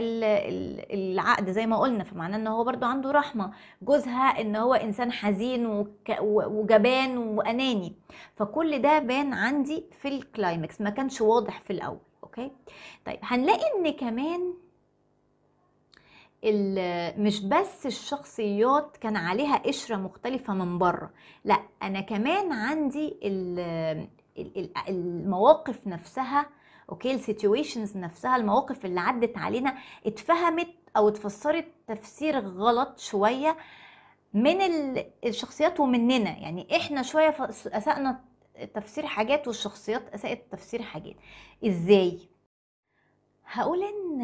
العقد زي ما قلنا فمعناه ان هو برضو عنده رحمه جوزها ان هو انسان حزين وجبان واناني فكل ده بان عندي في الكلايمكس ما كانش واضح في الاول اوكي طيب هنلاقي ان كمان مش بس الشخصيات كان عليها قشره مختلفه من بره لا انا كمان عندي المواقف نفسها اوكي السيتويشنز نفسها المواقف اللي عدت علينا اتفهمت او اتفسرت تفسير غلط شويه من الشخصيات ومننا يعني احنا شويه اسأنا تفسير حاجات والشخصيات اسأت تفسير حاجات ازاي هقول ان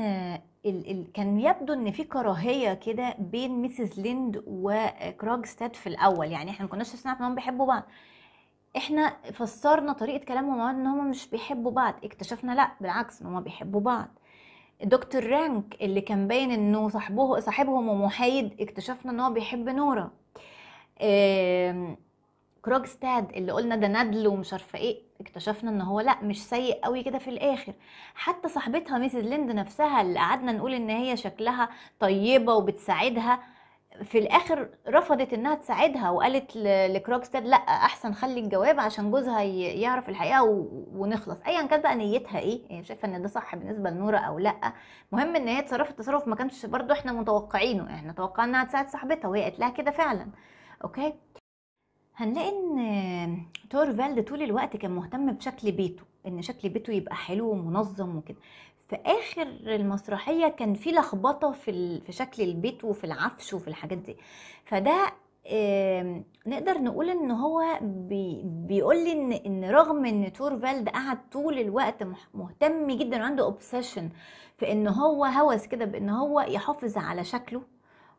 ال ال كان يبدو ان في كراهيه كده بين ميسيس ليند وكراجستاد في الاول يعني احنا ما كناش نعرف انهم بيحبوا بعض احنا فسرنا طريقه كلامهم ان هم مش بيحبوا بعض اكتشفنا لا بالعكس ان هم بيحبوا بعض دكتور رانك اللي كان باين انه صاحبه صاحبهم ومحايد اكتشفنا ان هو بيحب نورا كروجستاد اللي قلنا ده ندل ومش عارفه ايه اكتشفنا ان هو لا مش سيء قوي كده في الاخر حتى صاحبتها ميسز ليند نفسها اللي قعدنا نقول ان هي شكلها طيبه وبتساعدها في الاخر رفضت انها تساعدها وقالت لكروكستاد لا احسن خلي الجواب عشان جوزها يعرف الحقيقه ونخلص ايا كانت بقى نيتها ايه هي يعني شايفه ان ده صح بالنسبه لنورا او لا مهم ان هي اتصرفت تصرف ما كانش برضو احنا متوقعينه احنا توقعنا انها تساعد صاحبتها وهي قالت لها كده فعلا اوكي هنلاقي ان تورفالد طول الوقت كان مهتم بشكل بيته ان شكل بيته يبقى حلو ومنظم وكده في اخر المسرحيه كان في لخبطه في في شكل البيت وفي العفش وفي الحاجات دي فده نقدر نقول ان هو بي... بيقول لي ان ان رغم ان تورفالد قعد طول الوقت مهتم جدا وعنده اوبسيشن في ان هو هوس كده بان هو يحافظ على شكله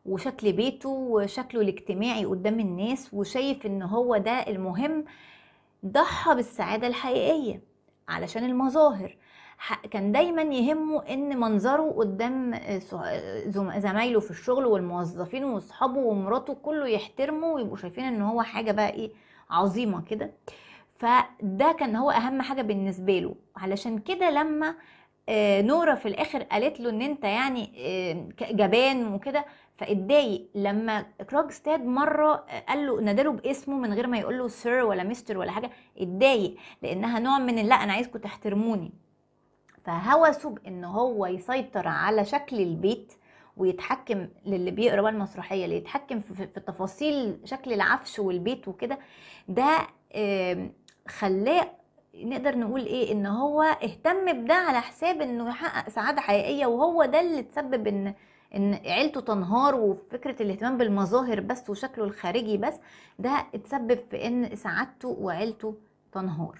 وشكل بيته وشكله الاجتماعي قدام الناس وشايف ان هو ده المهم ضحى بالسعاده الحقيقيه علشان المظاهر كان دايما يهمه ان منظره قدام زمايله في الشغل والموظفين واصحابه ومراته كله يحترمه ويبقوا شايفين ان هو حاجه بقى ايه عظيمه كده فده كان هو اهم حاجه بالنسبه له علشان كده لما آه، نورة في الاخر قالت له ان انت يعني آه، جبان وكده فاتضايق لما كروجستاد مره آه، قال له نادله باسمه من غير ما يقول له سير ولا مستر ولا حاجه اتضايق لانها نوع من لا انا عايزكم تحترموني فهوسه بان هو يسيطر على شكل البيت ويتحكم للي بيقرا بقى المسرحيه اللي يتحكم في, في تفاصيل شكل العفش والبيت وكده ده خلاه نقدر نقول ايه ان هو اهتم بده على حساب انه يحقق سعاده حقيقيه وهو ده اللي تسبب ان ان عيلته تنهار وفكره الاهتمام بالمظاهر بس وشكله الخارجي بس ده اتسبب في ان سعادته وعيلته تنهار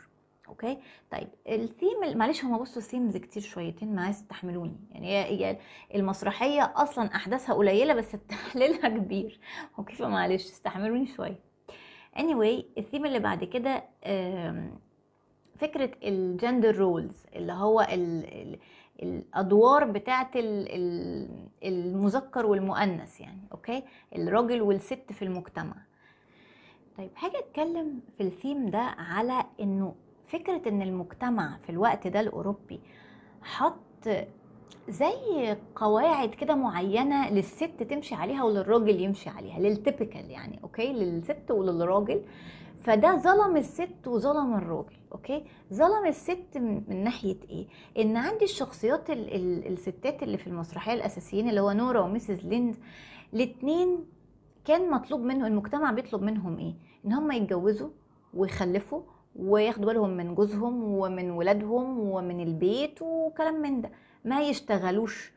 اوكي طيب الثيم معلش هما بصوا الثيمز كتير شويتين معايا استحملوني يعني هي المسرحيه اصلا احداثها قليله بس تحليلها كبير اوكي فمعلش استحملوني شويه anyway الثيم اللي بعد كده فكره الجندر رولز اللي هو الـ الـ الادوار بتاعه المذكر والمؤنث يعني اوكي الراجل والست في المجتمع طيب حاجه اتكلم في الثيم ده على انه فكرة ان المجتمع في الوقت ده الاوروبي حط زي قواعد كده معينه للست تمشي عليها وللراجل يمشي عليها للتيبيكال يعني اوكي للست وللراجل فده ظلم الست وظلم الراجل اوكي ظلم الست من ناحيه ايه ان عندي الشخصيات الـ الـ الستات اللي في المسرحيه الاساسيين اللي هو نورا وميسز ليند الاثنين كان مطلوب منهم المجتمع بيطلب منهم ايه ان هم يتجوزوا ويخلفوا وياخدوا بالهم من جوزهم ومن ولادهم ومن البيت وكلام من ده ما يشتغلوش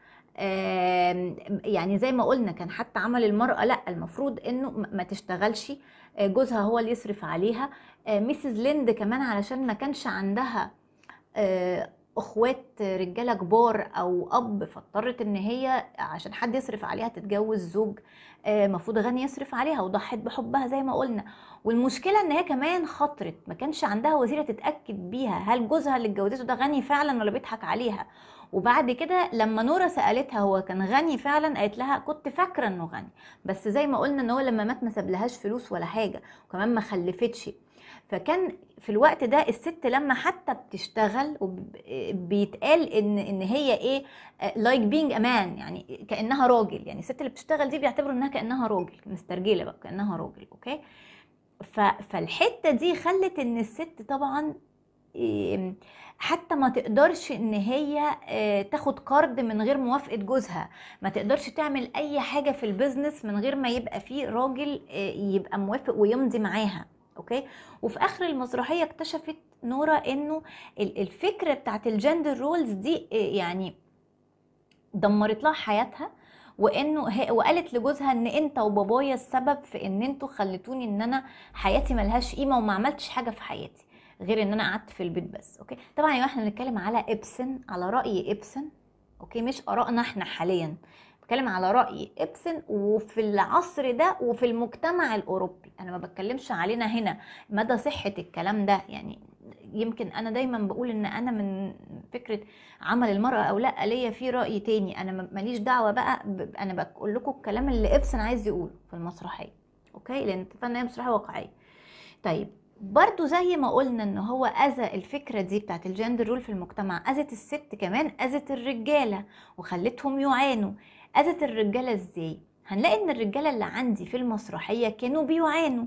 يعني زي ما قلنا كان حتى عمل المرأة لا المفروض انه ما تشتغلش آه، جوزها هو اللي يصرف عليها آه، ميسز ليند كمان علشان ما كانش عندها آه، اخوات رجاله كبار او اب فاضطرت ان هي عشان حد يصرف عليها تتجوز زوج آه، مفروض غني يصرف عليها وضحت بحبها زي ما قلنا والمشكله ان هي كمان خطرت ما كانش عندها وسيله تتاكد بيها هل جوزها اللي اتجوزته ده غني فعلا ولا بيضحك عليها وبعد كده لما نورا سالتها هو كان غني فعلا قالت لها كنت فاكره انه غني بس زي ما قلنا ان هو لما مات ما سابلهاش فلوس ولا حاجه وكمان ما خلفتش فكان في الوقت ده الست لما حتى بتشتغل بيتقال ان ان هي ايه لايك بينج امان يعني كانها راجل يعني الست اللي بتشتغل دي بيعتبروا انها كانها راجل مسترجله بقى كانها راجل اوكي فالحته دي خلت ان الست طبعا حتى ما تقدرش ان هي آه، تاخد قرض من غير موافقه جوزها ما تقدرش تعمل اي حاجه في البيزنس من غير ما يبقى فيه راجل آه، يبقى موافق ويمضي معاها اوكي وفي اخر المسرحيه اكتشفت نورا انه الفكره بتاعت الجندر رولز دي آه، يعني دمرت لها حياتها وانه وقالت لجوزها ان انت وبابايا السبب في ان انتوا خليتوني ان انا حياتي ملهاش قيمه وما عملتش حاجه في حياتي غير ان انا قعدت في البيت بس اوكي طبعا احنا بنتكلم على ابسن على راي ابسن اوكي مش ارائنا احنا حاليا بتكلم على رأي إبسن وفي العصر ده وفي المجتمع الأوروبي أنا ما بتكلمش علينا هنا مدى صحة الكلام ده يعني يمكن انا دايما بقول ان انا من فكره عمل المراه او لا ليا في راي تاني انا ماليش دعوه بقى انا بقول لكم الكلام اللي ابسن عايز يقوله في المسرحيه اوكي لان اتفقنا هي مسرحيه واقعيه طيب برضو زي ما قلنا ان هو اذى الفكره دي بتاعت الجندر رول في المجتمع اذت الست كمان اذت الرجاله وخلتهم يعانوا اذت الرجاله ازاي هنلاقي ان الرجاله اللي عندي في المسرحيه كانوا بيعانوا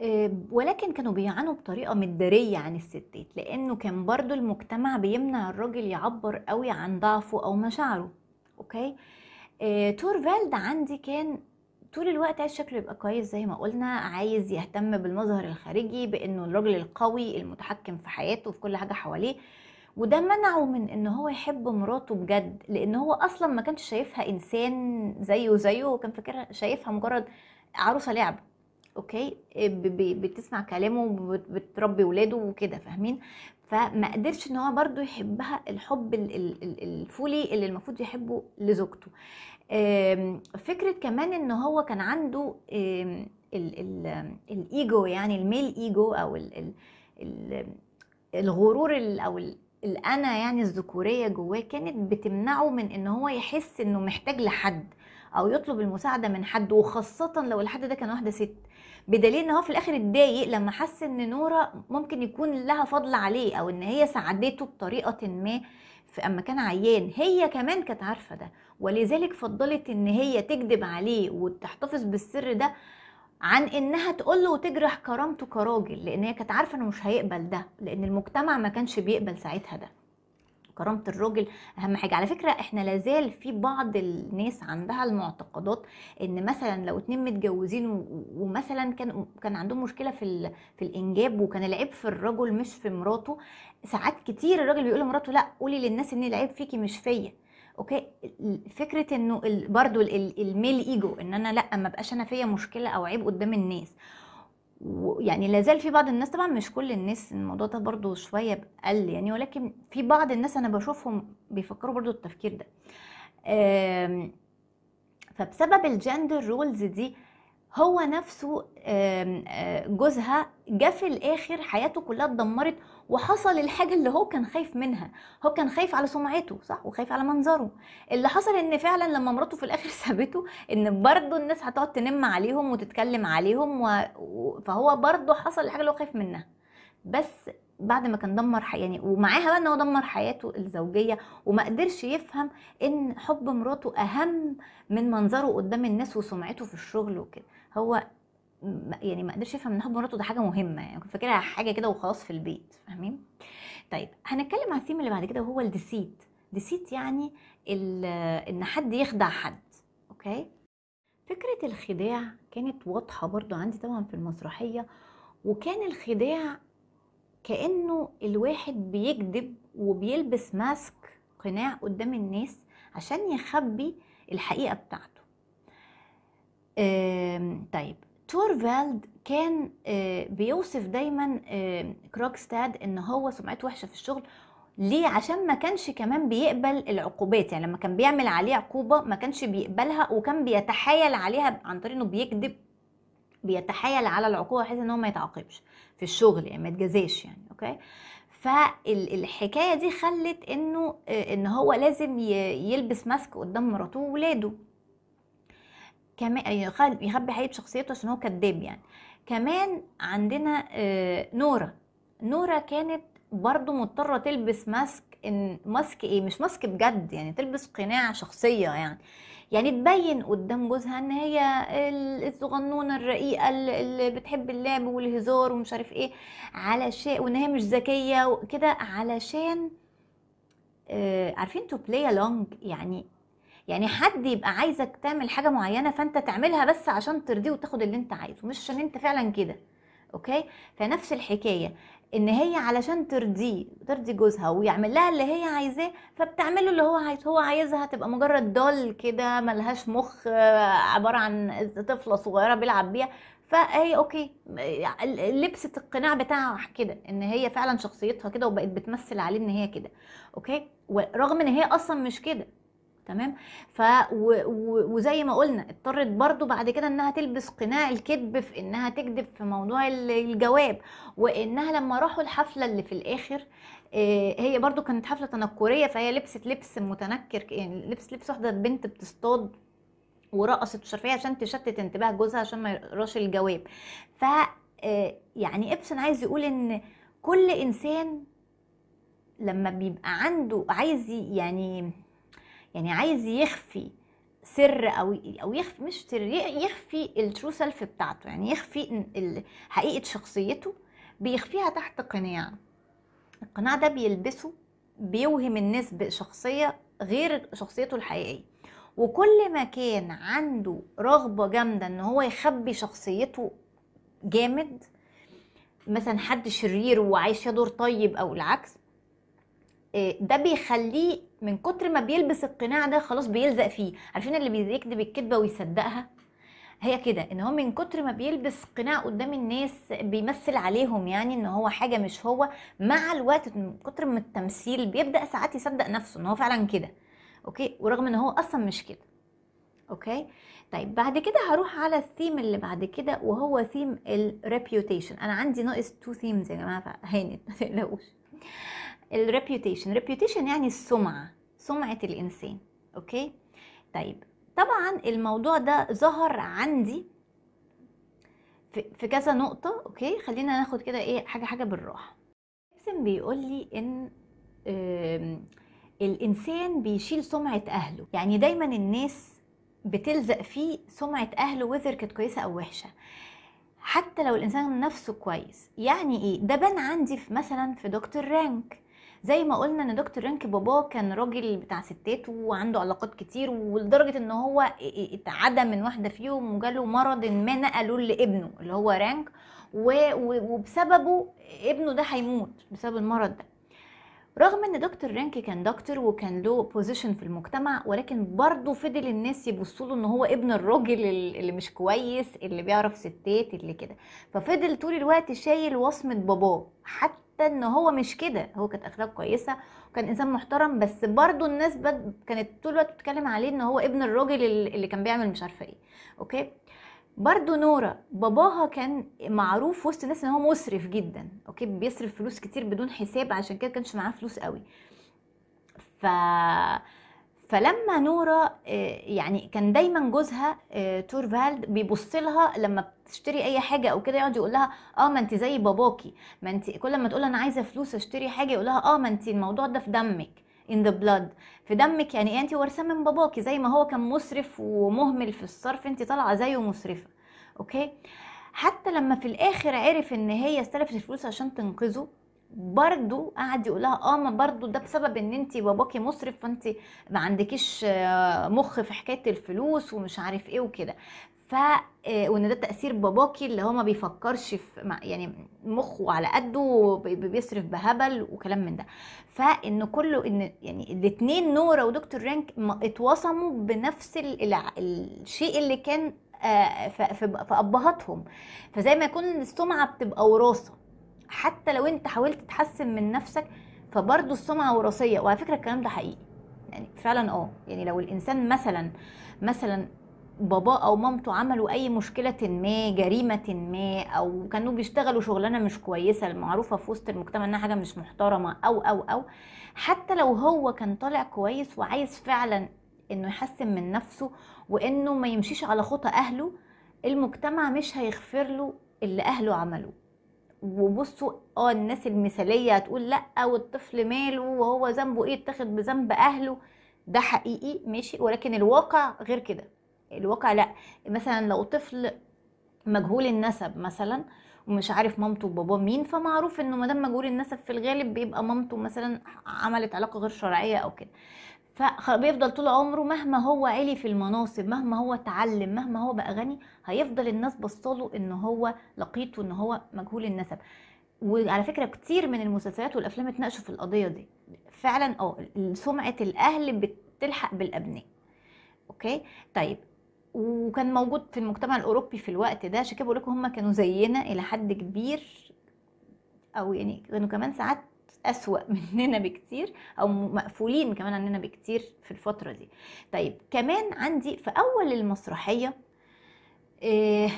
آه، ولكن كانوا بيعانوا بطريقة متدارية عن الستات لأنه كان برضو المجتمع بيمنع الراجل يعبر قوي عن ضعفه أو مشاعره أوكي آه، تورفالد عندي كان طول الوقت عايز شكله يبقى كويس زي ما قلنا عايز يهتم بالمظهر الخارجي بانه الراجل القوي المتحكم في حياته وفي كل حاجه حواليه وده منعه من ان هو يحب مراته بجد لان هو اصلا ما كانش شايفها انسان زيه زيه وكان فاكرها شايفها مجرد عروسه لعب اوكي بتسمع كلامه بتربي ولاده وكده فاهمين فما قدرش ان هو برضو يحبها الحب الفولي اللي المفروض يحبه لزوجته فكره كمان ان هو كان عنده الايجو يعني الميل ايجو او الغرور او الانا يعني الذكوريه جواه كانت بتمنعه من ان هو يحس انه محتاج لحد او يطلب المساعده من حد وخاصه لو الحد ده كان واحده ست بدليل ان هو في الاخر اتضايق لما حس ان نوره ممكن يكون لها فضل عليه او ان هي ساعدته بطريقه ما في اما كان عيان هي كمان كانت عارفه ده ولذلك فضلت ان هي تكذب عليه وتحتفظ بالسر ده عن انها تقول له وتجرح كرامته كراجل لان هي كانت عارفه انه مش هيقبل ده لان المجتمع ما كانش بيقبل ساعتها ده كرامه الراجل اهم حاجه على فكره احنا لازال في بعض الناس عندها المعتقدات ان مثلا لو اتنين متجوزين ومثلا كان كان عندهم مشكله في في الانجاب وكان العيب في الرجل مش في مراته ساعات كتير الراجل بيقول لمراته لا قولي للناس ان العيب فيكي مش فيا اوكي فكره انه برضو الميل ايجو ان انا لا ما بقاش انا فيا مشكله او عيب قدام الناس يعني لازال في بعض الناس طبعا مش كل الناس الموضوع ده برضو شويه قل يعني ولكن في بعض الناس انا بشوفهم بيفكروا برضو التفكير ده آمم، فبسبب الجندر رولز دي هو نفسه آه، جوزها جه في الاخر حياته كلها اتدمرت وحصل الحاجه اللي هو كان خايف منها هو كان خايف على سمعته صح وخايف على منظره اللي حصل ان فعلا لما مراته في الاخر سابته ان برضه الناس هتقعد تنم عليهم وتتكلم عليهم و... فهو برضه حصل الحاجه اللي هو خايف منها بس بعد ما كان دمر يعني ومعاها بقى ان هو دمر حياته الزوجيه وما قدرش يفهم ان حب مراته اهم من منظره قدام الناس وسمعته في الشغل وكده هو يعني ما قدرش يفهم ان حب مراته ده حاجه مهمه يعني فاكرها حاجه كده وخلاص في البيت فاهمين طيب هنتكلم على الثيم اللي بعد كده وهو الديسيت ديسيت يعني ان حد يخدع حد اوكي فكره الخداع كانت واضحه برضو عندي طبعا في المسرحيه وكان الخداع كأنه الواحد بيكذب وبيلبس ماسك قناع قدام الناس عشان يخبي الحقيقة بتاعته طيب تورفالد كان آه، بيوصف دايما كروكستاد ان هو سمعته وحشه في الشغل ليه عشان ما كانش كمان بيقبل العقوبات يعني لما كان بيعمل عليه عقوبه ما كانش بيقبلها وكان بيتحايل عليها عن طريق انه بيكذب بيتحايل على العقوبه بحيث ان هو ما يتعاقبش في الشغل يعني ما يتجازاش يعني اوكي فالحكايه دي خلت انه آه، ان هو لازم يلبس ماسك قدام مراته وولاده كمان يخبي حقيقه شخصيته عشان هو كذاب يعني كمان عندنا نوره آه، نوره كانت برضو مضطره تلبس ماسك ان ماسك ايه مش ماسك بجد يعني تلبس قناع شخصيه يعني يعني تبين قدام جوزها ان هي الصغنونه الرقيقه اللي بتحب اللعب والهزار ومش عارف ايه علشان وان هي مش ذكيه وكده علشان آه عارفين تو بلاي along يعني يعني حد يبقى عايزك تعمل حاجه معينه فانت تعملها بس عشان ترضيه وتاخد اللي انت عايزه مش عشان انت فعلا كده اوكي فنفس الحكايه ان هي علشان ترضيه وترضي جوزها ويعمل لها اللي هي عايزاه فبتعمله اللي هو عايز هو عايزها تبقى مجرد دول كده ملهاش مخ آه، عباره عن طفله صغيره بيلعب بيها فهي اوكي لبست القناع بتاعها كده ان هي فعلا شخصيتها كده وبقت بتمثل عليه ان هي كده اوكي ورغم ان هي اصلا مش كده تمام ف و... و... وزي ما قلنا اضطرت برضو بعد كده انها تلبس قناع الكذب في انها تكذب في موضوع الجواب وانها لما راحوا الحفله اللي في الاخر آه، هي برضو كانت حفله تنكريه فهي لبست لبس متنكر يعني لبس لبس واحده بنت بتصطاد ورقصت شرفيه عشان تشتت انتباه جوزها عشان ما يقراش الجواب ف آه، يعني ابسن عايز يقول ان كل انسان لما بيبقى عنده عايز يعني يعني عايز يخفي سر او او يخفي مش سر يخفي الترو سيلف بتاعته يعني يخفي حقيقه شخصيته بيخفيها تحت قناع القناع ده بيلبسه بيوهم الناس بشخصيه غير شخصيته الحقيقيه وكل ما كان عنده رغبه جامده ان هو يخبي شخصيته جامد مثلا حد شرير وعايش دور طيب او العكس آه، ده بيخليه من كتر ما بيلبس القناع ده خلاص بيلزق فيه عارفين اللي بيكذب الكذبه ويصدقها هي كده ان هو من كتر ما بيلبس قناع قدام الناس بيمثل عليهم يعني ان هو حاجه مش هو مع الوقت من كتر ما التمثيل بيبدا ساعات يصدق نفسه ان هو فعلا كده اوكي ورغم ان هو اصلا مش كده اوكي طيب بعد كده هروح على الثيم اللي بعد كده وهو ثيم الريبيوتيشن انا عندي ناقص تو ثيمز يا جماعه فهانت ما تقلقوش الريبيوتيشن ريبيوتيشن يعني السمعه سمعه الانسان اوكي طيب طبعا الموضوع ده ظهر عندي في كذا نقطه اوكي خلينا ناخد كده ايه حاجه حاجه بالراحه جيبسون بيقول لي ان الانسان بيشيل سمعه اهله يعني دايما الناس بتلزق فيه سمعه اهله وذر كانت كويسه او وحشه حتى لو الانسان نفسه كويس يعني ايه ده بان عندي في مثلا في دكتور رانك زي ما قلنا ان دكتور رينك باباه كان راجل بتاع ستات وعنده علاقات كتير ولدرجه ان هو اتعدى من واحده فيهم وجاله مرض ما نقله لابنه اللي هو رانك وبسببه ابنه ده هيموت بسبب المرض ده رغم ان دكتور رينك كان دكتور وكان له بوزيشن في المجتمع ولكن برضه فضل الناس يبصوا له ان هو ابن الراجل اللي مش كويس اللي بيعرف ستات اللي كده ففضل طول الوقت شايل وصمه باباه حتى ان هو مش كده هو كانت اخلاقه كويسه وكان انسان محترم بس برضو الناس بد... كانت طول الوقت بتتكلم عليه ان هو ابن الراجل اللي كان بيعمل مش عارفه ايه اوكي برضو نورا باباها كان معروف وسط الناس ان هو مسرف جدا اوكي بيصرف فلوس كتير بدون حساب عشان كده كانش معاه فلوس قوي ف فلما نورا آه، يعني كان دايما جوزها آه، تورفالد بيبص لها لما بتشتري اي حاجه او كده يقعد يقول لها اه ما انت زي باباكي ما انت كل ما تقول انا عايزه فلوس اشتري حاجه يقول لها اه ما انت الموضوع ده في دمك in the blood في دمك يعني ايه انت ورثه من باباكي زي ما هو كان مسرف ومهمل في الصرف انت طالعه زيه مسرفه اوكي حتى لما في الاخر عرف ان هي استلفت الفلوس عشان تنقذه برضو قعد يقول لها اه ما برضو ده بسبب ان انت باباكي مصرف فانت ما عندكيش آه، مخ في حكايه الفلوس ومش عارف ايه وكده ف آه، وان ده تاثير باباكي اللي هو ما بيفكرش في يعني مخه على قده بيصرف بهبل وكلام من ده فان كله ان يعني الاثنين نوره ودكتور رانك اتوصموا بنفس الشيء اللي كان آه، في ابهاتهم فزي ما يكون السمعه بتبقى وراثه حتى لو انت حاولت تحسن من نفسك فبرضه السمعه وراثيه وعلى فكره الكلام ده حقيقي يعني فعلا اه يعني لو الانسان مثلا مثلا بابا او مامته عملوا اي مشكله ما جريمه ما او كانوا بيشتغلوا شغلانه مش كويسه المعروفه في وسط المجتمع انها حاجه مش محترمه او او او حتى لو هو كان طالع كويس وعايز فعلا انه يحسن من نفسه وانه ما يمشيش على خطى اهله المجتمع مش هيغفر له اللي اهله عملوه وبصوا اه الناس المثاليه هتقول لا والطفل ماله وهو ذنبه ايه اتخذ بذنب اهله ده حقيقي ماشي ولكن الواقع غير كده الواقع لا مثلا لو طفل مجهول النسب مثلا ومش عارف مامته وباباه مين فمعروف انه مادام مجهول النسب في الغالب بيبقى مامته مثلا عملت علاقه غير شرعيه او كده فبيفضل طول عمره مهما هو علي في المناصب مهما هو اتعلم مهما هو بقى غني هيفضل الناس بصاله ان هو لقيته ان هو مجهول النسب وعلى فكره كتير من المسلسلات والافلام اتناقشوا في القضيه دي فعلا اه سمعه الاهل بتلحق بالابناء اوكي طيب وكان موجود في المجتمع الاوروبي في الوقت ده عشان كده بقول لكم هم كانوا زينا الى حد كبير او يعني كانوا كمان ساعات أسوأ مننا بكتير أو مقفولين كمان عننا بكتير في الفترة دي طيب كمان عندي في أول المسرحية إيه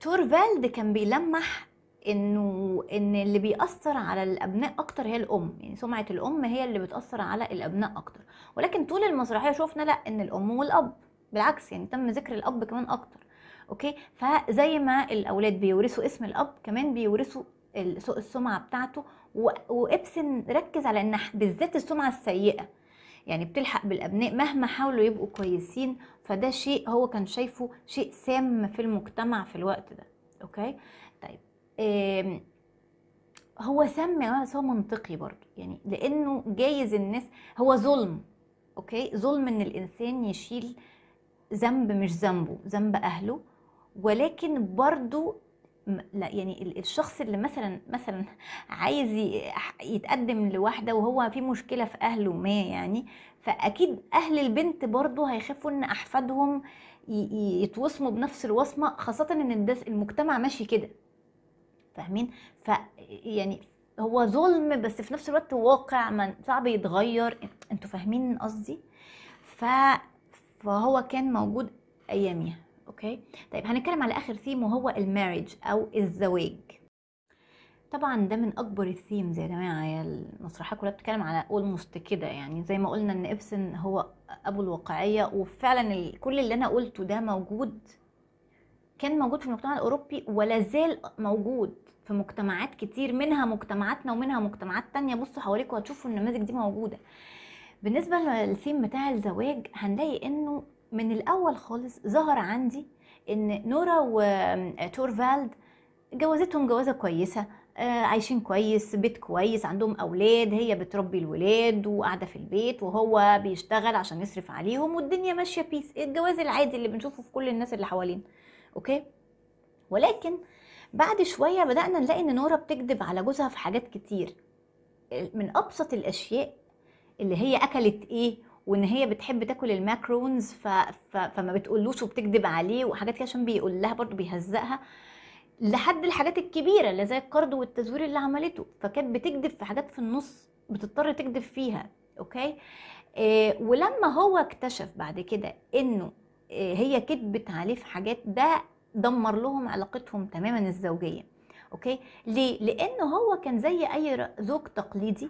تورفالد كان بيلمح انه ان اللي بيأثر على الابناء اكتر هي الام يعني سمعه الام هي اللي بتأثر على الابناء اكتر ولكن طول المسرحيه شفنا لا ان الام والاب بالعكس يعني تم ذكر الاب كمان اكتر اوكي فزي ما الاولاد بيورثوا اسم الاب كمان بيورثوا السمعه بتاعته وابسن ركز على ان بالذات السمعه السيئه يعني بتلحق بالابناء مهما حاولوا يبقوا كويسين فده شيء هو كان شايفه شيء سام في المجتمع في الوقت ده اوكي طيب إيه هو سام آه، بس هو منطقي برضه يعني لانه جايز الناس هو ظلم اوكي ظلم ان الانسان يشيل ذنب مش ذنبه ذنب اهله ولكن برضو لا يعني الشخص اللي مثلا مثلا عايز يتقدم لواحده وهو في مشكله في اهله ما يعني فاكيد اهل البنت برضو هيخافوا ان احفادهم يتوصموا بنفس الوصمه خاصه ان المجتمع ماشي كده فاهمين ف يعني هو ظلم بس في نفس الوقت واقع من صعب يتغير انتوا فاهمين قصدي ف فهو كان موجود اياميها اوكي طيب هنتكلم على اخر ثيم وهو المارج او الزواج طبعا ده من اكبر الثيمز يا جماعه يا المسرحيه كلها بتتكلم على اولموست كده يعني زي ما قلنا ان ابسن هو ابو الواقعيه وفعلا كل اللي انا قلته ده موجود كان موجود في المجتمع الاوروبي ولا زال موجود في مجتمعات كتير منها مجتمعاتنا ومنها مجتمعات تانية بصوا حواليكوا هتشوفوا النماذج دي موجوده بالنسبه للثيم بتاع الزواج هنلاقي انه من الاول خالص ظهر عندي ان نورا وتورفالد جوازتهم جوازه كويسه آه، عايشين كويس بيت كويس عندهم اولاد هي بتربي الولاد وقاعده في البيت وهو بيشتغل عشان يصرف عليهم والدنيا ماشيه بيس الجواز العادي اللي بنشوفه في كل الناس اللي حوالينا اوكي ولكن بعد شويه بدانا نلاقي ان نورا بتكذب على جوزها في حاجات كتير من ابسط الاشياء اللي هي اكلت ايه وان هي بتحب تاكل الماكرونز ف... ف... فما بتقولوش وبتكذب عليه وحاجات كده عشان بيقول لها برضه بيهزقها لحد الحاجات الكبيره اللي زي القرض والتزوير اللي عملته فكانت بتكذب في حاجات في النص بتضطر تكذب فيها اوكي إيه ولما هو اكتشف بعد كده انه إيه هي كذبت عليه في حاجات ده دمر لهم علاقتهم تماما الزوجيه اوكي ليه لان هو كان زي اي زوج تقليدي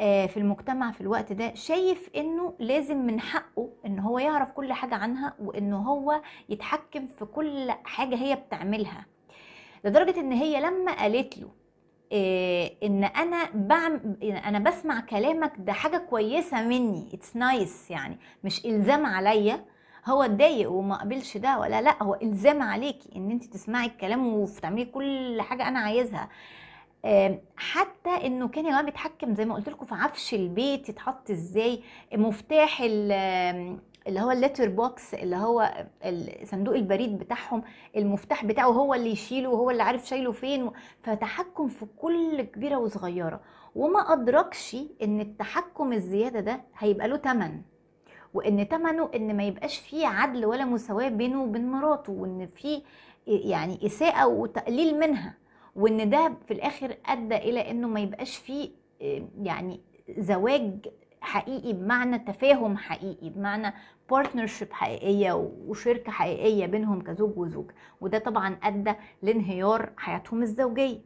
آه، في المجتمع في الوقت ده شايف انه لازم من حقه ان هو يعرف كل حاجه عنها وان هو يتحكم في كل حاجه هي بتعملها لدرجه ان هي لما قالت له آه، ان انا بعم انا بسمع كلامك ده حاجه كويسه مني اتس نايس nice يعني مش الزام عليا هو اتضايق وما قبلش ده ولا لا هو الزام عليكي ان انت تسمعي الكلام وتعملي كل حاجه انا عايزها حتى انه كان يا جماعه بيتحكم زي ما قلت لكم في عفش البيت يتحط ازاي مفتاح اللي هو اللتر بوكس اللي هو صندوق البريد بتاعهم المفتاح بتاعه هو اللي يشيله وهو اللي عارف شايله فين فتحكم في كل كبيره وصغيره وما ادركش ان التحكم الزياده ده هيبقى له ثمن وان ثمنه ان ما يبقاش فيه عدل ولا مساواه بينه وبين مراته وان فيه يعني اساءه وتقليل منها وان ده في الاخر ادى الى انه ما يبقاش فيه آه، يعني زواج حقيقي بمعنى تفاهم حقيقي بمعنى بارتنرشيب حقيقيه وشركه حقيقيه بينهم كزوج وزوج وده طبعا ادى لانهيار حياتهم الزوجيه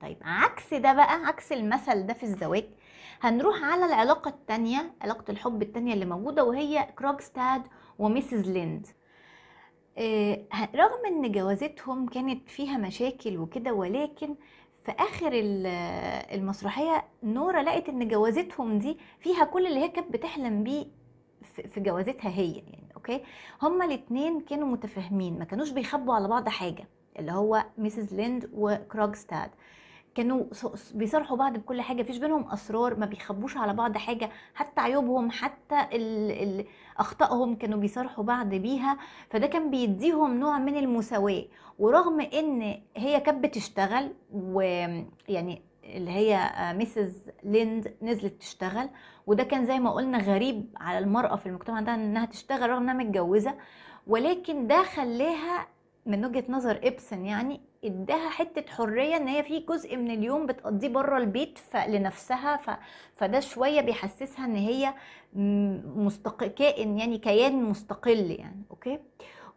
طيب عكس ده بقى عكس المثل ده في الزواج هنروح على العلاقه الثانيه علاقه الحب الثانيه اللي موجوده وهي كروكستاد وميسز ليند آه، رغم ان جوازتهم كانت فيها مشاكل وكده ولكن في اخر المسرحيه نوره لقت ان جوازتهم دي فيها كل اللي هي كانت بتحلم بيه في جوازتها هي يعني اوكي هما الاتنين كانوا متفاهمين ما كانوش بيخبوا على بعض حاجه اللي هو ميسيس ليند وكروجستاد كانوا بيصارحوا بعض بكل حاجه مفيش بينهم اسرار ما بيخبوش على بعض حاجه حتى عيوبهم حتى اخطائهم كانوا بيصارحوا بعض بيها فده كان بيديهم نوع من المساواه ورغم ان هي كانت بتشتغل ويعني اللي هي ميسز ليند نزلت تشتغل وده كان زي ما قلنا غريب على المرأة في المجتمع ده انها تشتغل رغم انها متجوزة ولكن ده خلاها من وجهة نظر إبسن يعني اداها حته حريه ان هي في جزء من اليوم بتقضيه بره البيت لنفسها ف... فده شويه بيحسسها ان هي مستق... كائن يعني كيان مستقل يعني اوكي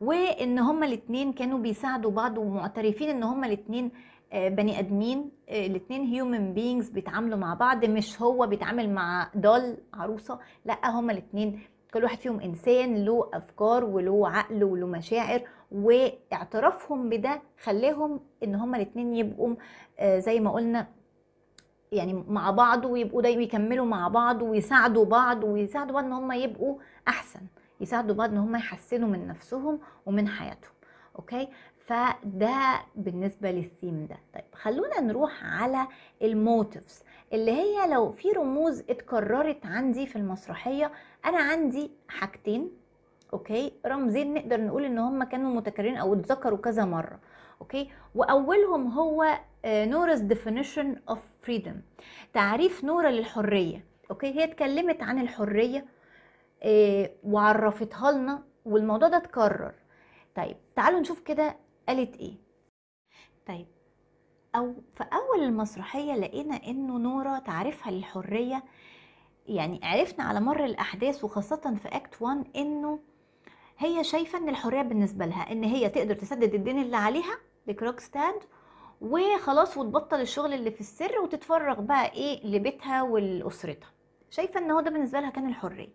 وان هما الاثنين كانوا بيساعدوا بعض ومعترفين ان هما الاثنين آه، بني ادمين الاثنين هيومن بينجز بيتعاملوا مع بعض مش هو بيتعامل مع دول عروسه لا هما الاثنين كل واحد فيهم انسان له افكار وله عقل وله مشاعر واعترافهم بده خلاهم ان هما الاثنين يبقوا آه، زي ما قلنا يعني مع بعض ويبقوا دايما يكملوا مع بعض ويساعدوا بعض ويساعدوا بعض ان هما يبقوا احسن يساعدوا بعض ان هما يحسنوا من نفسهم ومن حياتهم اوكي فده بالنسبه للثيم ده طيب خلونا نروح على الموتيفز اللي هي لو في رموز اتكررت عندي في المسرحيه انا عندي حاجتين اوكي رمزين نقدر نقول ان هم كانوا متكررين او اتذكروا كذا مره اوكي واولهم هو نورا's ديفينيشن اوف فريدم تعريف نورا للحريه اوكي هي اتكلمت عن الحريه آه، وعرفتها لنا والموضوع ده اتكرر طيب تعالوا نشوف كده قالت ايه طيب او في اول المسرحيه لقينا انه نورا تعريفها للحريه يعني عرفنا على مر الاحداث وخاصه في اكت 1 انه هي شايفه ان الحريه بالنسبه لها ان هي تقدر تسدد الدين اللي عليها لكروكستاد وخلاص وتبطل الشغل اللي في السر وتتفرغ بقى ايه لبيتها ولاسرتها شايفه ان هو ده بالنسبه لها كان الحريه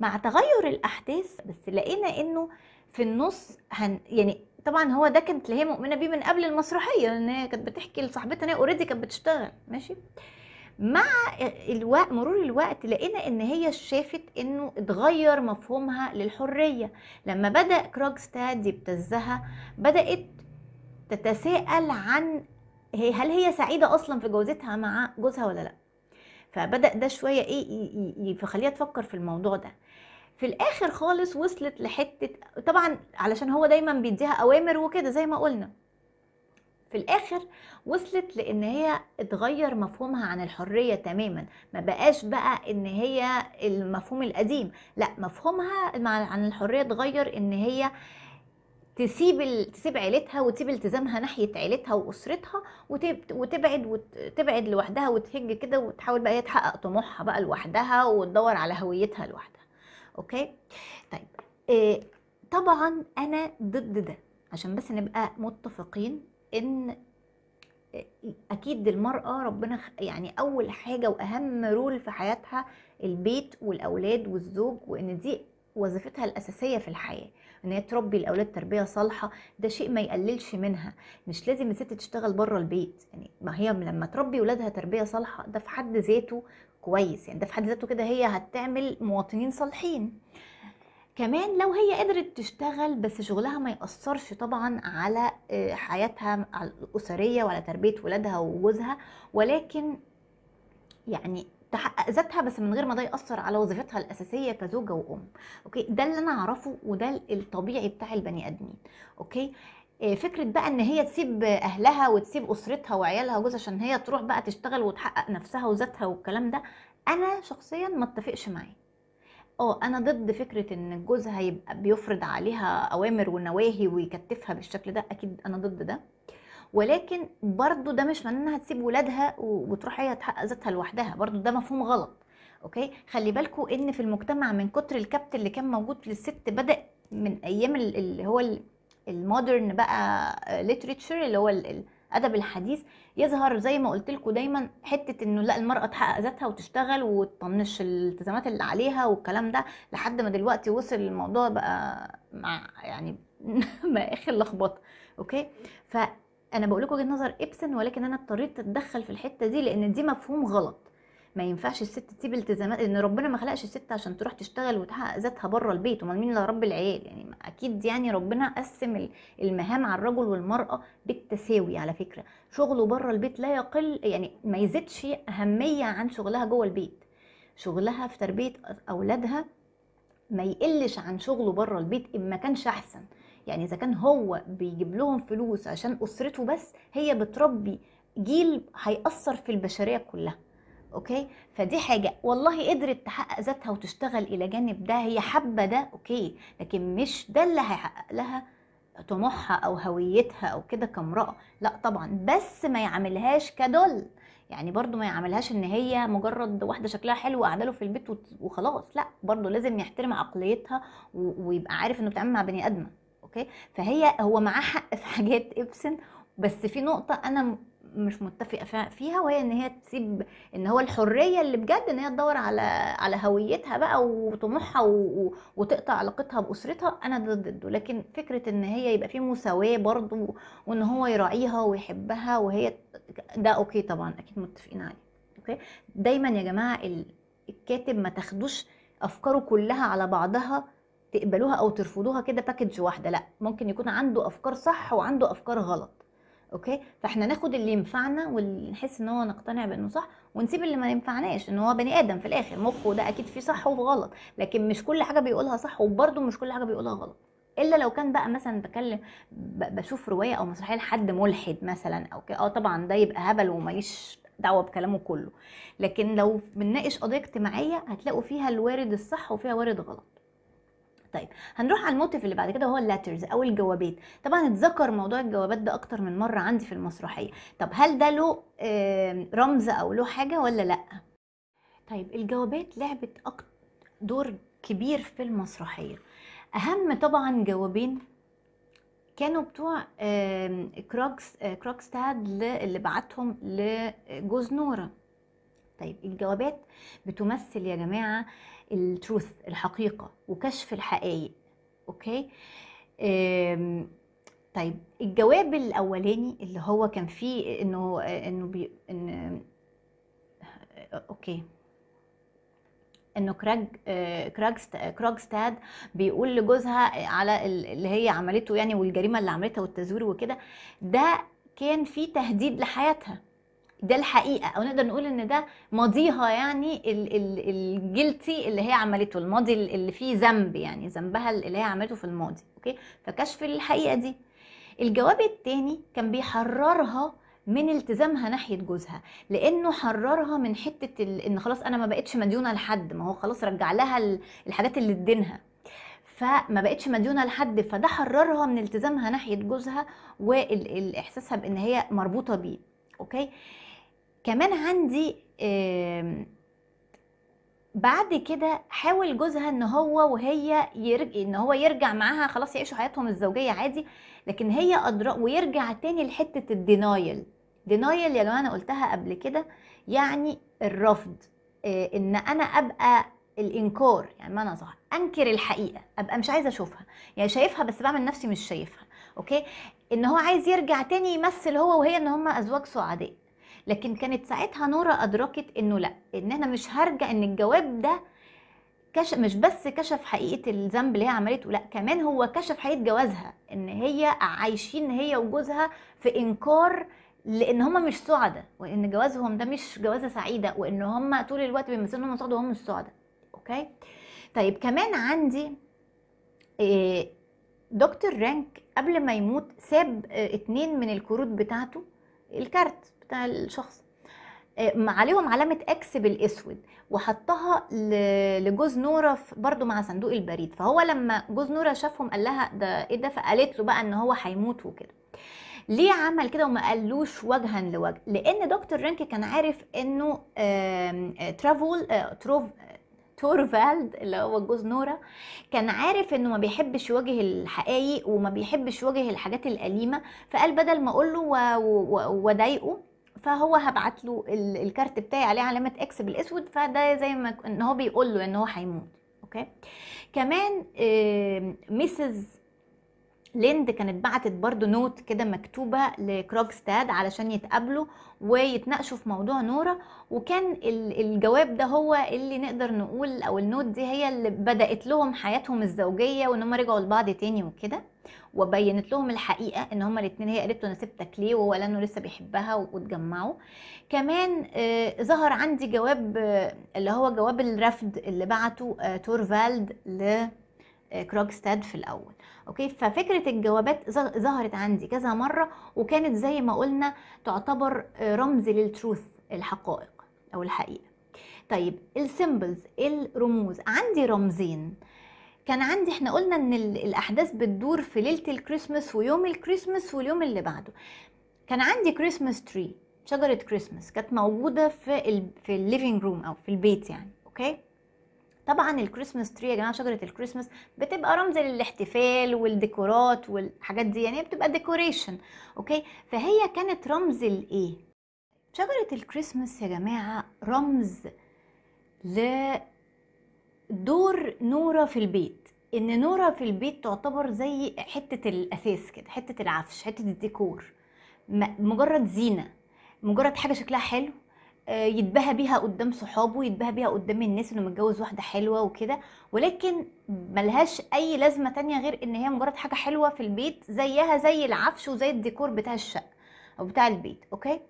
مع تغير الاحداث بس لقينا انه في النص هن يعني طبعا هو ده كانت هي مؤمنه بيه من قبل المسرحيه لان هي كانت بتحكي لصاحبتها ان هي اوريدي كانت بتشتغل ماشي مع الوقت مرور الوقت لقينا ان هي شافت انه اتغير مفهومها للحريه لما بدا كروجستاد يبتزها بدات تتساءل عن هل هي سعيده اصلا في جوزتها مع جوزها ولا لا فبدا ده شويه ايه يخليها تفكر في الموضوع ده في الاخر خالص وصلت لحته طبعا علشان هو دايما بيديها اوامر وكده زي ما قلنا في الاخر وصلت لان هي اتغير مفهومها عن الحريه تماما ما بقاش بقى ان هي المفهوم القديم لا مفهومها عن الحريه اتغير ان هي تسيب تسيب عيلتها وتسيب التزامها ناحيه عيلتها واسرتها وتبعد وتبعد لوحدها وتهج كده وتحاول بقى هي تحقق طموحها بقى لوحدها وتدور على هويتها لوحدها اوكي طيب إيه طبعا انا ضد ده عشان بس نبقى متفقين ان اكيد المراه ربنا يعني اول حاجه واهم رول في حياتها البيت والاولاد والزوج وان دي وظيفتها الاساسيه في الحياه ان هي تربي الاولاد تربيه صالحه ده شيء ما يقللش منها مش لازم الست تشتغل بره البيت يعني ما هي لما تربي ولادها تربيه صالحه ده في حد ذاته كويس يعني ده في حد ذاته كده هي هتعمل مواطنين صالحين كمان لو هي قدرت تشتغل بس شغلها ما يأثرش طبعا على آه، حياتها الأسرية وعلى تربية ولادها وجوزها ولكن يعني تحقق ذاتها بس من غير ما ده ياثر على وظيفتها الاساسيه كزوجه وام اوكي ده اللي انا اعرفه وده الطبيعي بتاع البني ادمين اوكي آه، فكره بقى ان هي تسيب اهلها وتسيب اسرتها وعيالها وجوزها عشان هي تروح بقى تشتغل وتحقق نفسها وذاتها والكلام ده انا شخصيا ما اتفقش معاه اه انا ضد فكره ان الجوز هيبقى بيفرض عليها اوامر ونواهي ويكتفها بالشكل ده اكيد انا ضد ده ولكن برضو ده مش معناه انها تسيب ولادها وتروح هي تحقق ذاتها لوحدها برضو ده مفهوم غلط اوكي خلي بالكم ان في المجتمع من كتر الكبت اللي كان موجود للست بدا من ايام اللي هو المودرن بقى ليتريتشر اللي هو الادب الحديث يظهر زي ما قلت لكم دايما حته انه لا المراه تحقق ذاتها وتشتغل وتطنش الالتزامات اللي عليها والكلام ده لحد ما دلوقتي وصل الموضوع بقى مع يعني ما اخر لخبطه اوكي فانا بقول لكم وجهه نظر ابسن ولكن انا اضطريت اتدخل في الحته دي لان دي مفهوم غلط ما ينفعش الست تسيب التزامات ان ربنا ما خلقش الست عشان تروح تشتغل وتحقق ذاتها بره البيت امال مين اللي رب العيال يعني اكيد يعني ربنا قسم المهام على الرجل والمراه بالتساوي على فكره شغله بره البيت لا يقل يعني ما يزيدش اهميه عن شغلها جوه البيت شغلها في تربيه اولادها ما يقلش عن شغله بره البيت ان ما كانش احسن يعني اذا كان هو بيجيب لهم فلوس عشان اسرته بس هي بتربي جيل هيأثر في البشريه كلها اوكي فدي حاجه والله قدرت تحقق ذاتها وتشتغل الى جانب ده هي حابه ده اوكي لكن مش ده اللي هيحقق لها طموحها او هويتها او كده كامراه لا طبعا بس ما يعملهاش كدول يعني برضو ما يعملهاش ان هي مجرد واحده شكلها حلو قاعده له في البيت وخلاص لا برضو لازم يحترم عقليتها ويبقى عارف انه بيتعامل مع بني ادمه اوكي فهي هو معاه حق في حاجات ابسن بس في نقطه انا مش متفقه فيها وهي ان هي تسيب ان هو الحريه اللي بجد ان هي تدور على على هويتها بقى وطموحها وتقطع علاقتها باسرتها انا ده ضده لكن فكره ان هي يبقى في مساواه برضه وان هو يراعيها ويحبها وهي ده اوكي طبعا اكيد متفقين عليه اوكي دايما يا جماعه الكاتب ما تاخدوش افكاره كلها على بعضها تقبلوها او ترفضوها كده باكج واحده لا ممكن يكون عنده افكار صح وعنده افكار غلط اوكي فاحنا ناخد اللي ينفعنا واللي نحس ان هو نقتنع بانه صح ونسيب اللي ما ينفعناش ان هو بني ادم في الاخر مخه ده اكيد فيه صح وغلط لكن مش كل حاجه بيقولها صح وبرده مش كل حاجه بيقولها غلط الا لو كان بقى مثلا بكلم بشوف روايه او مسرحيه لحد ملحد مثلا او اه طبعا ده يبقى هبل وماليش دعوه بكلامه كله لكن لو بنناقش قضيه اجتماعيه هتلاقوا فيها الوارد الصح وفيها وارد غلط طيب هنروح على الموتيف اللي بعد كده وهو اللاترز او الجوابات طبعا اتذكر موضوع الجوابات ده اكتر من مره عندي في المسرحيه طب هل ده له رمز او له حاجه ولا لا طيب الجوابات لعبت دور كبير في المسرحيه اهم طبعا جوابين كانوا بتوع كروكس آه، كروكستاد اللي بعتهم لجوز نوره طيب الجوابات بتمثل يا جماعه التروث الحقيقه وكشف الحقائق اوكي طيب الجواب الاولاني اللي هو كان فيه انه انه بي إن اوكي انه كراج كراجستاد بيقول لجوزها على اللي هي عملته يعني والجريمه اللي عملتها والتزوير وكده ده كان فيه تهديد لحياتها ده الحقيقه او نقدر نقول ان ده ماضيها يعني الجلتي اللي هي عملته الماضي اللي فيه ذنب يعني ذنبها اللي هي عملته في الماضي اوكي فكشف الحقيقه دي الجواب التاني كان بيحررها من التزامها ناحيه جوزها لانه حررها من حته ال... ان خلاص انا ما بقتش مديونه لحد ما هو خلاص رجع لها الحاجات اللي ادينها فما بقتش مديونه لحد فده حررها من التزامها ناحيه جوزها واحساسها بان هي مربوطه بيه اوكي كمان عندي بعد كده حاول جوزها ان هو وهي يرج... ان هو يرجع معاها خلاص يعيشوا حياتهم الزوجيه عادي لكن هي ادرى ويرجع تاني لحته الدينايل دينايل يا جماعه انا قلتها قبل كده يعني الرفض آه، ان انا ابقى الانكار يعني انا صح انكر الحقيقه ابقى مش عايزه اشوفها يعني شايفها بس بعمل نفسي مش شايفها اوكي ان هو عايز يرجع تاني يمثل هو وهي ان هم ازواج سعداء لكن كانت ساعتها نورا أدركت إنه لأ إن أنا مش هرجع إن الجواب ده كشف مش بس كشف حقيقه الذنب اللي هي عملته لا كمان هو كشف حقيقه جوازها ان هي عايشين هي وجوزها في انكار لان هما مش سعداء وان جوازهم ده مش جوازه سعيده وان هما طول الوقت بيمثلوا ان هما سعداء وهم مش سعداء اوكي طيب كمان عندي آه، دكتور رانك قبل ما يموت ساب آه، اتنين من الكروت بتاعته الكارت بتاع الشخص آه، عليهم علامة اكس بالاسود وحطها لجوز نورة برضو مع صندوق البريد فهو لما جوز نورة شافهم قال لها ده ايه ده فقالت له بقى ان هو هيموت وكده ليه عمل كده وما قالوش وجها لوجه لان دكتور رينك كان عارف انه آه، ترافول آه، تروف تورفالد اللي هو جوز نورا كان عارف انه ما بيحبش يواجه الحقائق وما بيحبش يواجه الحاجات الاليمه فقال بدل ما اقول له واضايقه فهو هبعت له الكارت بتاعي عليه علامه اكس بالاسود فده زي ما ان هو بيقول له ان هو هيموت اوكي كمان ميسز ليند كانت بعتت برضو نوت كده مكتوبه لكروجستاد علشان يتقابلوا ويتناقشوا في موضوع نورا وكان الجواب ده هو اللي نقدر نقول او النوت دي هي اللي بدات لهم حياتهم الزوجيه وان هم رجعوا لبعض تاني وكده وبينت لهم الحقيقه ان هما الاثنين هي قالت له انا سبتك ليه وهو لانه لسه بيحبها واتجمعوا كمان آه ظهر عندي جواب آه اللي هو جواب الرفض اللي بعته آه تورفالد ل كروجستاد في الاول اوكي ففكره الجوابات ظهرت عندي كذا مره وكانت زي ما قلنا تعتبر رمز للتروث الحقائق او الحقيقه طيب السيمبلز الرموز عندي رمزين كان عندي احنا قلنا ان الاحداث بتدور في ليله الكريسماس ويوم الكريسماس واليوم اللي بعده كان عندي كريسماس تري شجره كريسماس كانت موجوده في الـ في الليفينج روم او في البيت يعني اوكي طبعا الكريسماس تري يا جماعه شجره الكريسماس بتبقى رمز للاحتفال والديكورات والحاجات دي يعني بتبقى ديكوريشن اوكي فهي كانت رمز لايه شجره الكريسماس يا جماعه رمز لدور نوره في البيت ان نوره في البيت تعتبر زي حته الاساس كده حته العفش حته الديكور مجرد زينه مجرد حاجه شكلها حلو آه، يتباهى بيها قدام صحابه يتباهى بيها قدام الناس انه متجوز واحده حلوه وكده ولكن ملهاش اي لازمه تانية غير ان هي مجرد حاجه حلوه في البيت زيها زي العفش وزي الديكور بتاع الشقه او بتاع البيت اوكي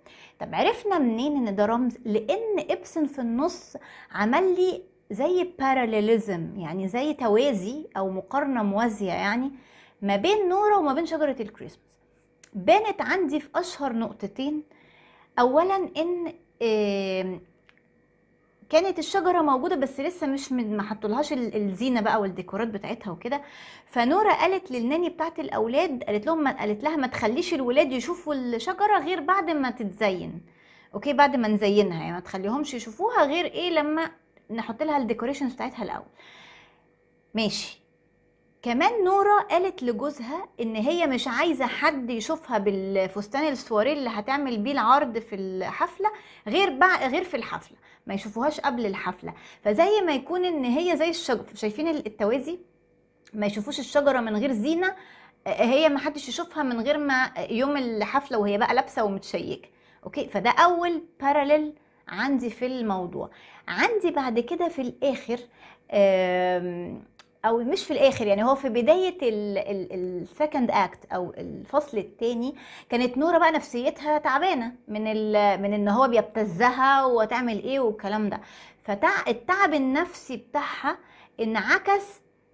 طب عرفنا منين ان ده رمز لان ابسن في النص عمل لي زي باراليزم يعني زي توازي او مقارنه موازيه يعني ما بين نوره وما بين شجره الكريسماس بانت عندي في اشهر نقطتين اولا ان كانت الشجره موجوده بس لسه مش ما حطولهاش الزينه بقى والديكورات بتاعتها وكده فنورا قالت للناني بتاعت الاولاد قالت لهم قالت لها ما تخليش الولاد يشوفوا الشجره غير بعد ما تتزين اوكي بعد ما نزينها يعني ما تخليهمش يشوفوها غير ايه لما نحط لها الديكوريشنز بتاعتها الاول ماشي كمان نورا قالت لجوزها ان هي مش عايزة حد يشوفها بالفستان السواريه اللي هتعمل بيه العرض في الحفلة غير بقى غير في الحفلة ما يشوفوهاش قبل الحفلة فزي ما يكون ان هي زي الشجر شايفين التوازي ما يشوفوش الشجرة من غير زينة آه، هي ما حدش يشوفها من غير ما يوم الحفلة وهي بقى لابسة ومتشيكة اوكي فده اول باراليل عندي في الموضوع عندي بعد كده في الاخر آم... او مش في الاخر يعني هو في بدايه السكند اكت او الفصل الثاني كانت نوره بقى نفسيتها تعبانه من من ان هو بيبتزها وتعمل ايه والكلام ده فالتعب النفسي بتاعها انعكس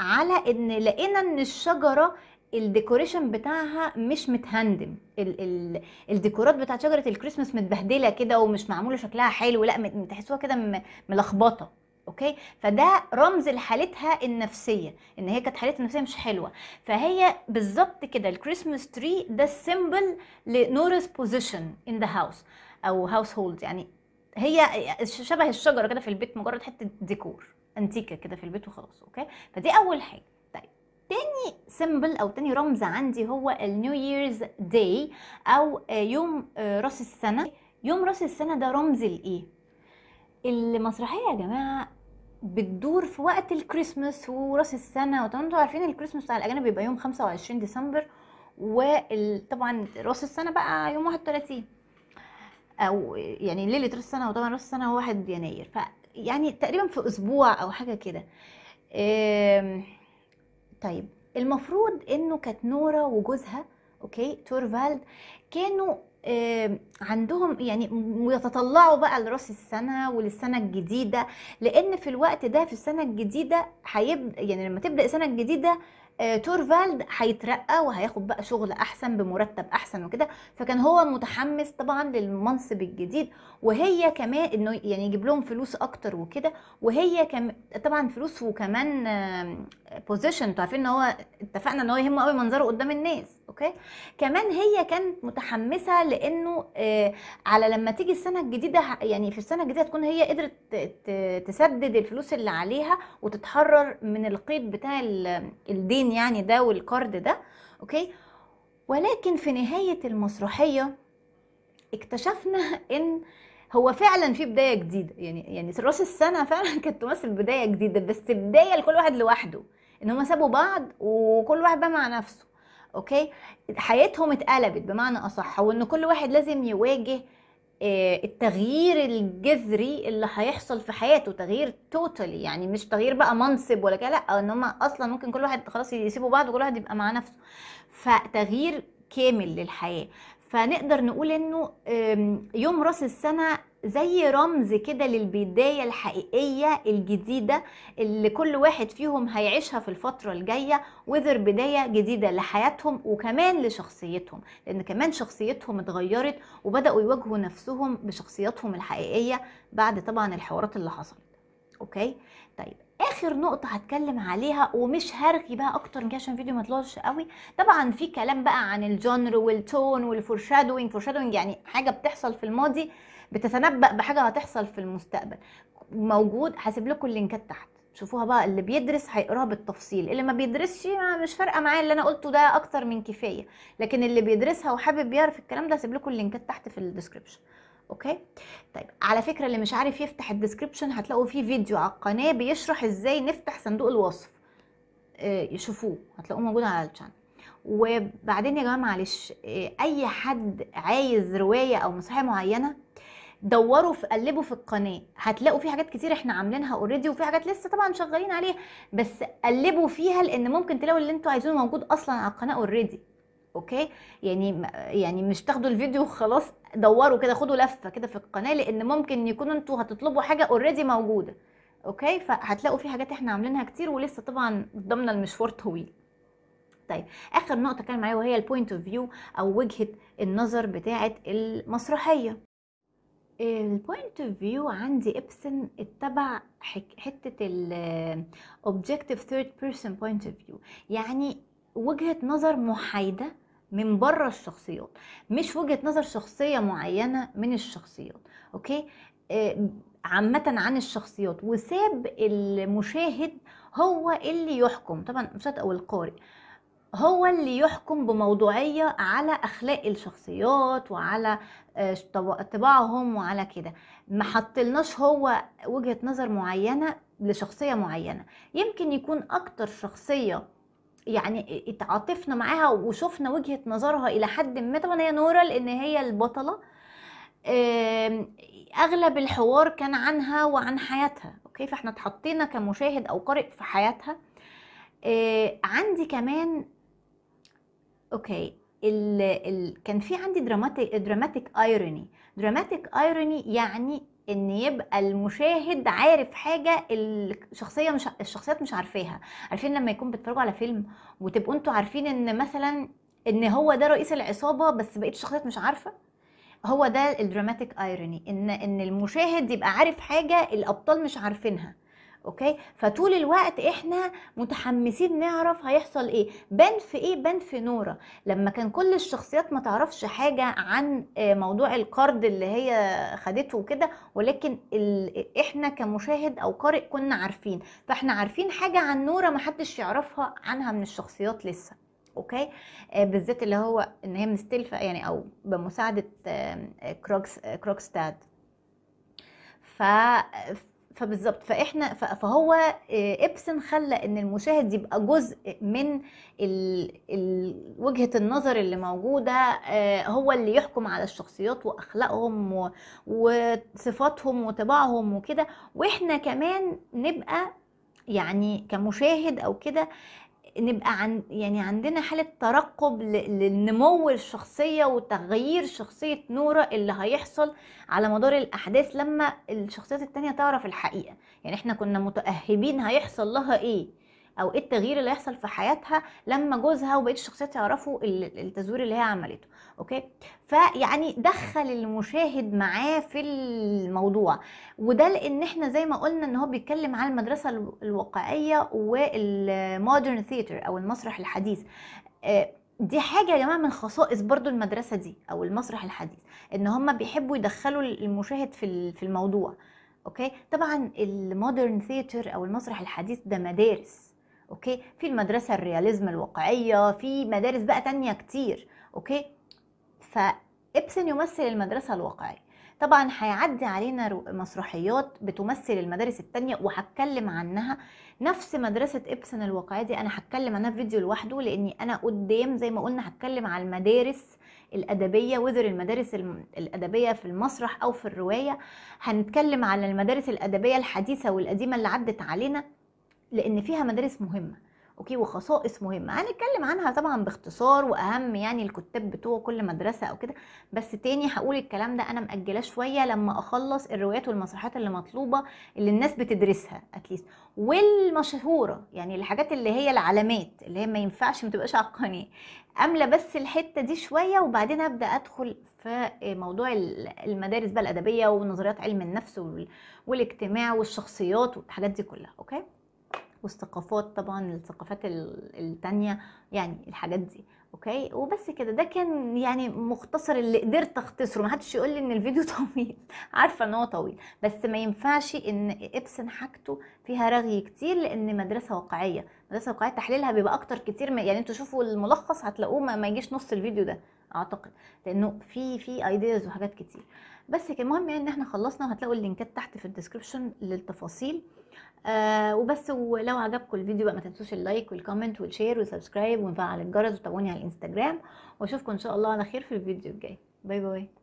على ان لقينا ان الشجره الديكوريشن بتاعها مش متهندم ال ال الديكورات بتاعت شجره الكريسماس متبهدله كده ومش معموله شكلها حلو لا تحسوها كده ملخبطه اوكي فده رمز لحالتها النفسيه ان هي كانت حالتها النفسيه مش حلوه فهي بالظبط كده الكريسماس تري ده السيمبل لنورس بوزيشن ان ذا هاوس او هاوس هولد يعني هي شبه الشجره كده في البيت مجرد حته ديكور انتيكه كده في البيت وخلاص اوكي فدي اول حاجه طيب تاني سيمبل او تاني رمز عندي هو النيو ييرز داي او يوم راس السنه يوم راس السنه ده رمز لايه المسرحيه يا جماعه بتدور في وقت الكريسماس وراس السنه وطبعا انتوا عارفين الكريسماس بتاع الاجانب بيبقى يوم 25 ديسمبر وطبعا راس السنه بقى يوم 31 او يعني ليله راس السنه وطبعا راس السنه هو 1 يناير فيعني يعني تقريبا في اسبوع او حاجه كده طيب المفروض انه كانت نورا وجوزها اوكي تورفالد كانوا عندهم يعني ويتطلعوا بقى لراس السنه وللسنه الجديده لان في الوقت ده في السنه الجديده هيبدا يعني لما تبدا السنه الجديده آه، تورفالد هيترقى وهياخد بقى شغل احسن بمرتب احسن وكده فكان هو متحمس طبعا للمنصب الجديد وهي كمان انه يعني يجيب لهم فلوس اكتر وكده وهي كم طبعا فلوس وكمان بوزيشن انتوا عارفين ان هو اتفقنا ان هو يهمه قوي منظره قدام الناس اوكي كمان هي كانت متحمسه لانه آه على لما تيجي السنه الجديده يعني في السنه الجديده تكون هي قدرت تسدد الفلوس اللي عليها وتتحرر من القيد بتاع الدين يعني ده والقرض ده اوكي ولكن في نهايه المسرحيه اكتشفنا ان هو فعلا في بدايه جديده يعني يعني راس السنه فعلا كانت تمثل بدايه جديده بس بدايه لكل واحد لوحده ان هم سابوا بعض وكل واحد بقى مع نفسه اوكي حياتهم اتقلبت بمعنى اصح وان كل واحد لازم يواجه آه، التغيير الجذري اللي هيحصل في حياته تغيير توتالي يعني مش تغيير بقى منصب ولا كده لا ان هم اصلا ممكن كل واحد خلاص يسيبوا بعض وكل واحد يبقى مع نفسه فتغيير كامل للحياه فنقدر نقول انه يوم راس السنه زي رمز كده للبداية الحقيقية الجديدة اللي كل واحد فيهم هيعيشها في الفترة الجاية وذر بداية جديدة لحياتهم وكمان لشخصيتهم لأن كمان شخصيتهم اتغيرت وبدأوا يواجهوا نفسهم بشخصياتهم الحقيقية بعد طبعا الحوارات اللي حصلت أوكي طيب اخر نقطه هتكلم عليها ومش هرغي بقى اكتر من كده عشان فيديو ما طلعش قوي طبعا في كلام بقى عن الجانر والتون والفورشادوينج فورشادوينج يعني حاجه بتحصل في الماضي بتتنبأ بحاجة هتحصل في المستقبل موجود هسيب لكم اللينكات تحت شوفوها بقى اللي بيدرس هيقراها بالتفصيل اللي ما بيدرسش آه، مش فارقه معايا اللي انا قلته ده اكتر من كفايه لكن اللي بيدرسها وحابب يعرف الكلام ده هسيب لكم اللينكات تحت في الديسكربشن اوكي طيب على فكره اللي مش عارف يفتح الديسكربشن هتلاقوا فيه فيديو على القناه بيشرح ازاي نفتح صندوق الوصف آه، يشوفوه شوفوه هتلاقوه موجود على الشانل وبعدين يا جماعه معلش آه، اي حد عايز روايه او مسرحيه معينه دوروا في قلبوا في القناه هتلاقوا في حاجات كتير احنا عاملينها اوريدي وفي حاجات لسه طبعا شغالين عليها بس قلبوا فيها لان ممكن تلاقوا اللي انتوا عايزينه موجود اصلا على القناه اوريدي اوكي يعني يعني مش تاخدوا الفيديو وخلاص دوروا كده خدوا لفه كده في القناه لان ممكن يكونوا انتوا هتطلبوا حاجه اوريدي موجوده اوكي فهتلاقوا في حاجات احنا عاملينها كتير ولسه طبعا قدامنا المشوار طويل طيب اخر نقطه كان معايا وهي البوينت اوف فيو او وجهه النظر بتاعه المسرحيه البوينت اوف فيو عندي ابسن اتبع حته الاوبجكتيف ثيرد بيرسون بوينت اوف فيو يعني وجهه نظر محايده من بره الشخصيات مش وجهه نظر شخصيه معينه من الشخصيات اوكي آه، عامة عن الشخصيات وساب المشاهد هو اللي يحكم طبعا مش او القارئ هو اللي يحكم بموضوعية على أخلاق الشخصيات وعلى آه، طباعهم وعلى كده ما حطلناش هو وجهة نظر معينة لشخصية معينة يمكن يكون أكتر شخصية يعني اتعاطفنا معاها وشفنا وجهة نظرها إلى حد ما طبعا هي نورا لأن هي البطلة أغلب الحوار كان عنها وعن حياتها أوكي فإحنا اتحطينا كمشاهد أو قارئ في حياتها آه، عندي كمان اوكي ال... ال... كان في عندي دراماتيك دراماتيك ايروني دراماتيك ايروني يعني ان يبقى المشاهد عارف حاجه الشخصيه مش الشخصيات مش عارفاها عارفين لما يكون بتتفرجوا على فيلم وتبقوا انتوا عارفين ان مثلا ان هو ده رئيس العصابه بس بقيه الشخصيات مش عارفه هو ده الدراماتيك ايروني ان ان المشاهد يبقى عارف حاجه الابطال مش عارفينها اوكي فطول الوقت احنا متحمسين نعرف هيحصل ايه بان في ايه بان في نورا لما كان كل الشخصيات ما تعرفش حاجه عن آه، موضوع القرض اللي هي خدته وكده ولكن ال... احنا كمشاهد او قارئ كنا عارفين فاحنا عارفين حاجه عن نورا ما حدش يعرفها عنها من الشخصيات لسه اوكي آه بالذات اللي هو ان هي مستلفه يعني او بمساعده آه كروكس آه كروكستاد ف فبالظبط فاحنا فهو آه، ابسن خلى ان المشاهد يبقى جزء من ال... ال... وجهه النظر اللي موجوده آه، هو اللي يحكم على الشخصيات واخلاقهم و... وصفاتهم وطباعهم وكده واحنا كمان نبقى يعني كمشاهد او كده نبقى عن يعني عندنا حاله ترقب للنمو الشخصيه وتغيير شخصيه نوره اللي هيحصل على مدار الاحداث لما الشخصيات التانية تعرف الحقيقه يعني احنا كنا متاهبين هيحصل لها ايه او ايه التغيير اللي هيحصل في حياتها لما جوزها وبقيه الشخصيات يعرفوا التزوير اللي هي عملته اوكي فيعني دخل المشاهد معاه في الموضوع وده لان احنا زي ما قلنا ان هو بيتكلم على المدرسه الواقعيه والمودرن ثيتر او المسرح الحديث آه، دي حاجه يا جماعه من خصائص برضو المدرسه دي او المسرح الحديث ان هم بيحبوا يدخلوا المشاهد في في الموضوع اوكي طبعا المودرن ثيتر او المسرح الحديث ده مدارس اوكي في المدرسه الرياليزم الواقعيه في مدارس بقى تانية كتير اوكي فابسن يمثل المدرسه الواقعيه طبعا هيعدي علينا مسرحيات بتمثل المدارس التانية وهتكلم عنها نفس مدرسة ابسن الواقعية دي انا هتكلم عنها في فيديو لوحده لاني انا قدام زي ما قلنا هتكلم على المدارس الادبيه وذر المدارس الادبيه في المسرح او في الروايه هنتكلم على المدارس الادبيه الحديثه والقديمه اللي عدت علينا لان فيها مدارس مهمه اوكي وخصائص مهمه هنتكلم عنها طبعا باختصار واهم يعني الكتاب بتوع كل مدرسه او كده بس تاني هقول الكلام ده انا مأجلاه شويه لما اخلص الروايات والمسرحيات اللي مطلوبه اللي الناس بتدرسها اتليست والمشهوره يعني الحاجات اللي هي العلامات اللي هي ما ينفعش ما تبقاش على املى بس الحته دي شويه وبعدين ابدا ادخل في موضوع المدارس بقى الادبيه ونظريات علم النفس والاجتماع والشخصيات والحاجات دي كلها اوكي والثقافات طبعا الثقافات التانية يعني الحاجات دي اوكي وبس كده ده كان يعني مختصر اللي قدرت اختصره ما حدش يقول لي ان الفيديو طويل عارفه ان هو طويل بس ما ينفعش ان ابسن حاجته فيها رغي كتير لان مدرسه واقعيه مدرسه واقعيه تحليلها بيبقى اكتر كتير يعني انتوا شوفوا الملخص هتلاقوه ما, يجيش نص الفيديو ده اعتقد لانه في في ايدياز وحاجات كتير بس المهم يعني ان احنا خلصنا هتلاقوا اللينكات تحت في الديسكربشن للتفاصيل آه وبس ولو عجبكم الفيديو بقى ما تنسوش اللايك والكومنت والشير والسبسكرايب ونفعل الجرس وتابعوني على الانستجرام واشوفكم ان شاء الله على خير في الفيديو الجاي باي باي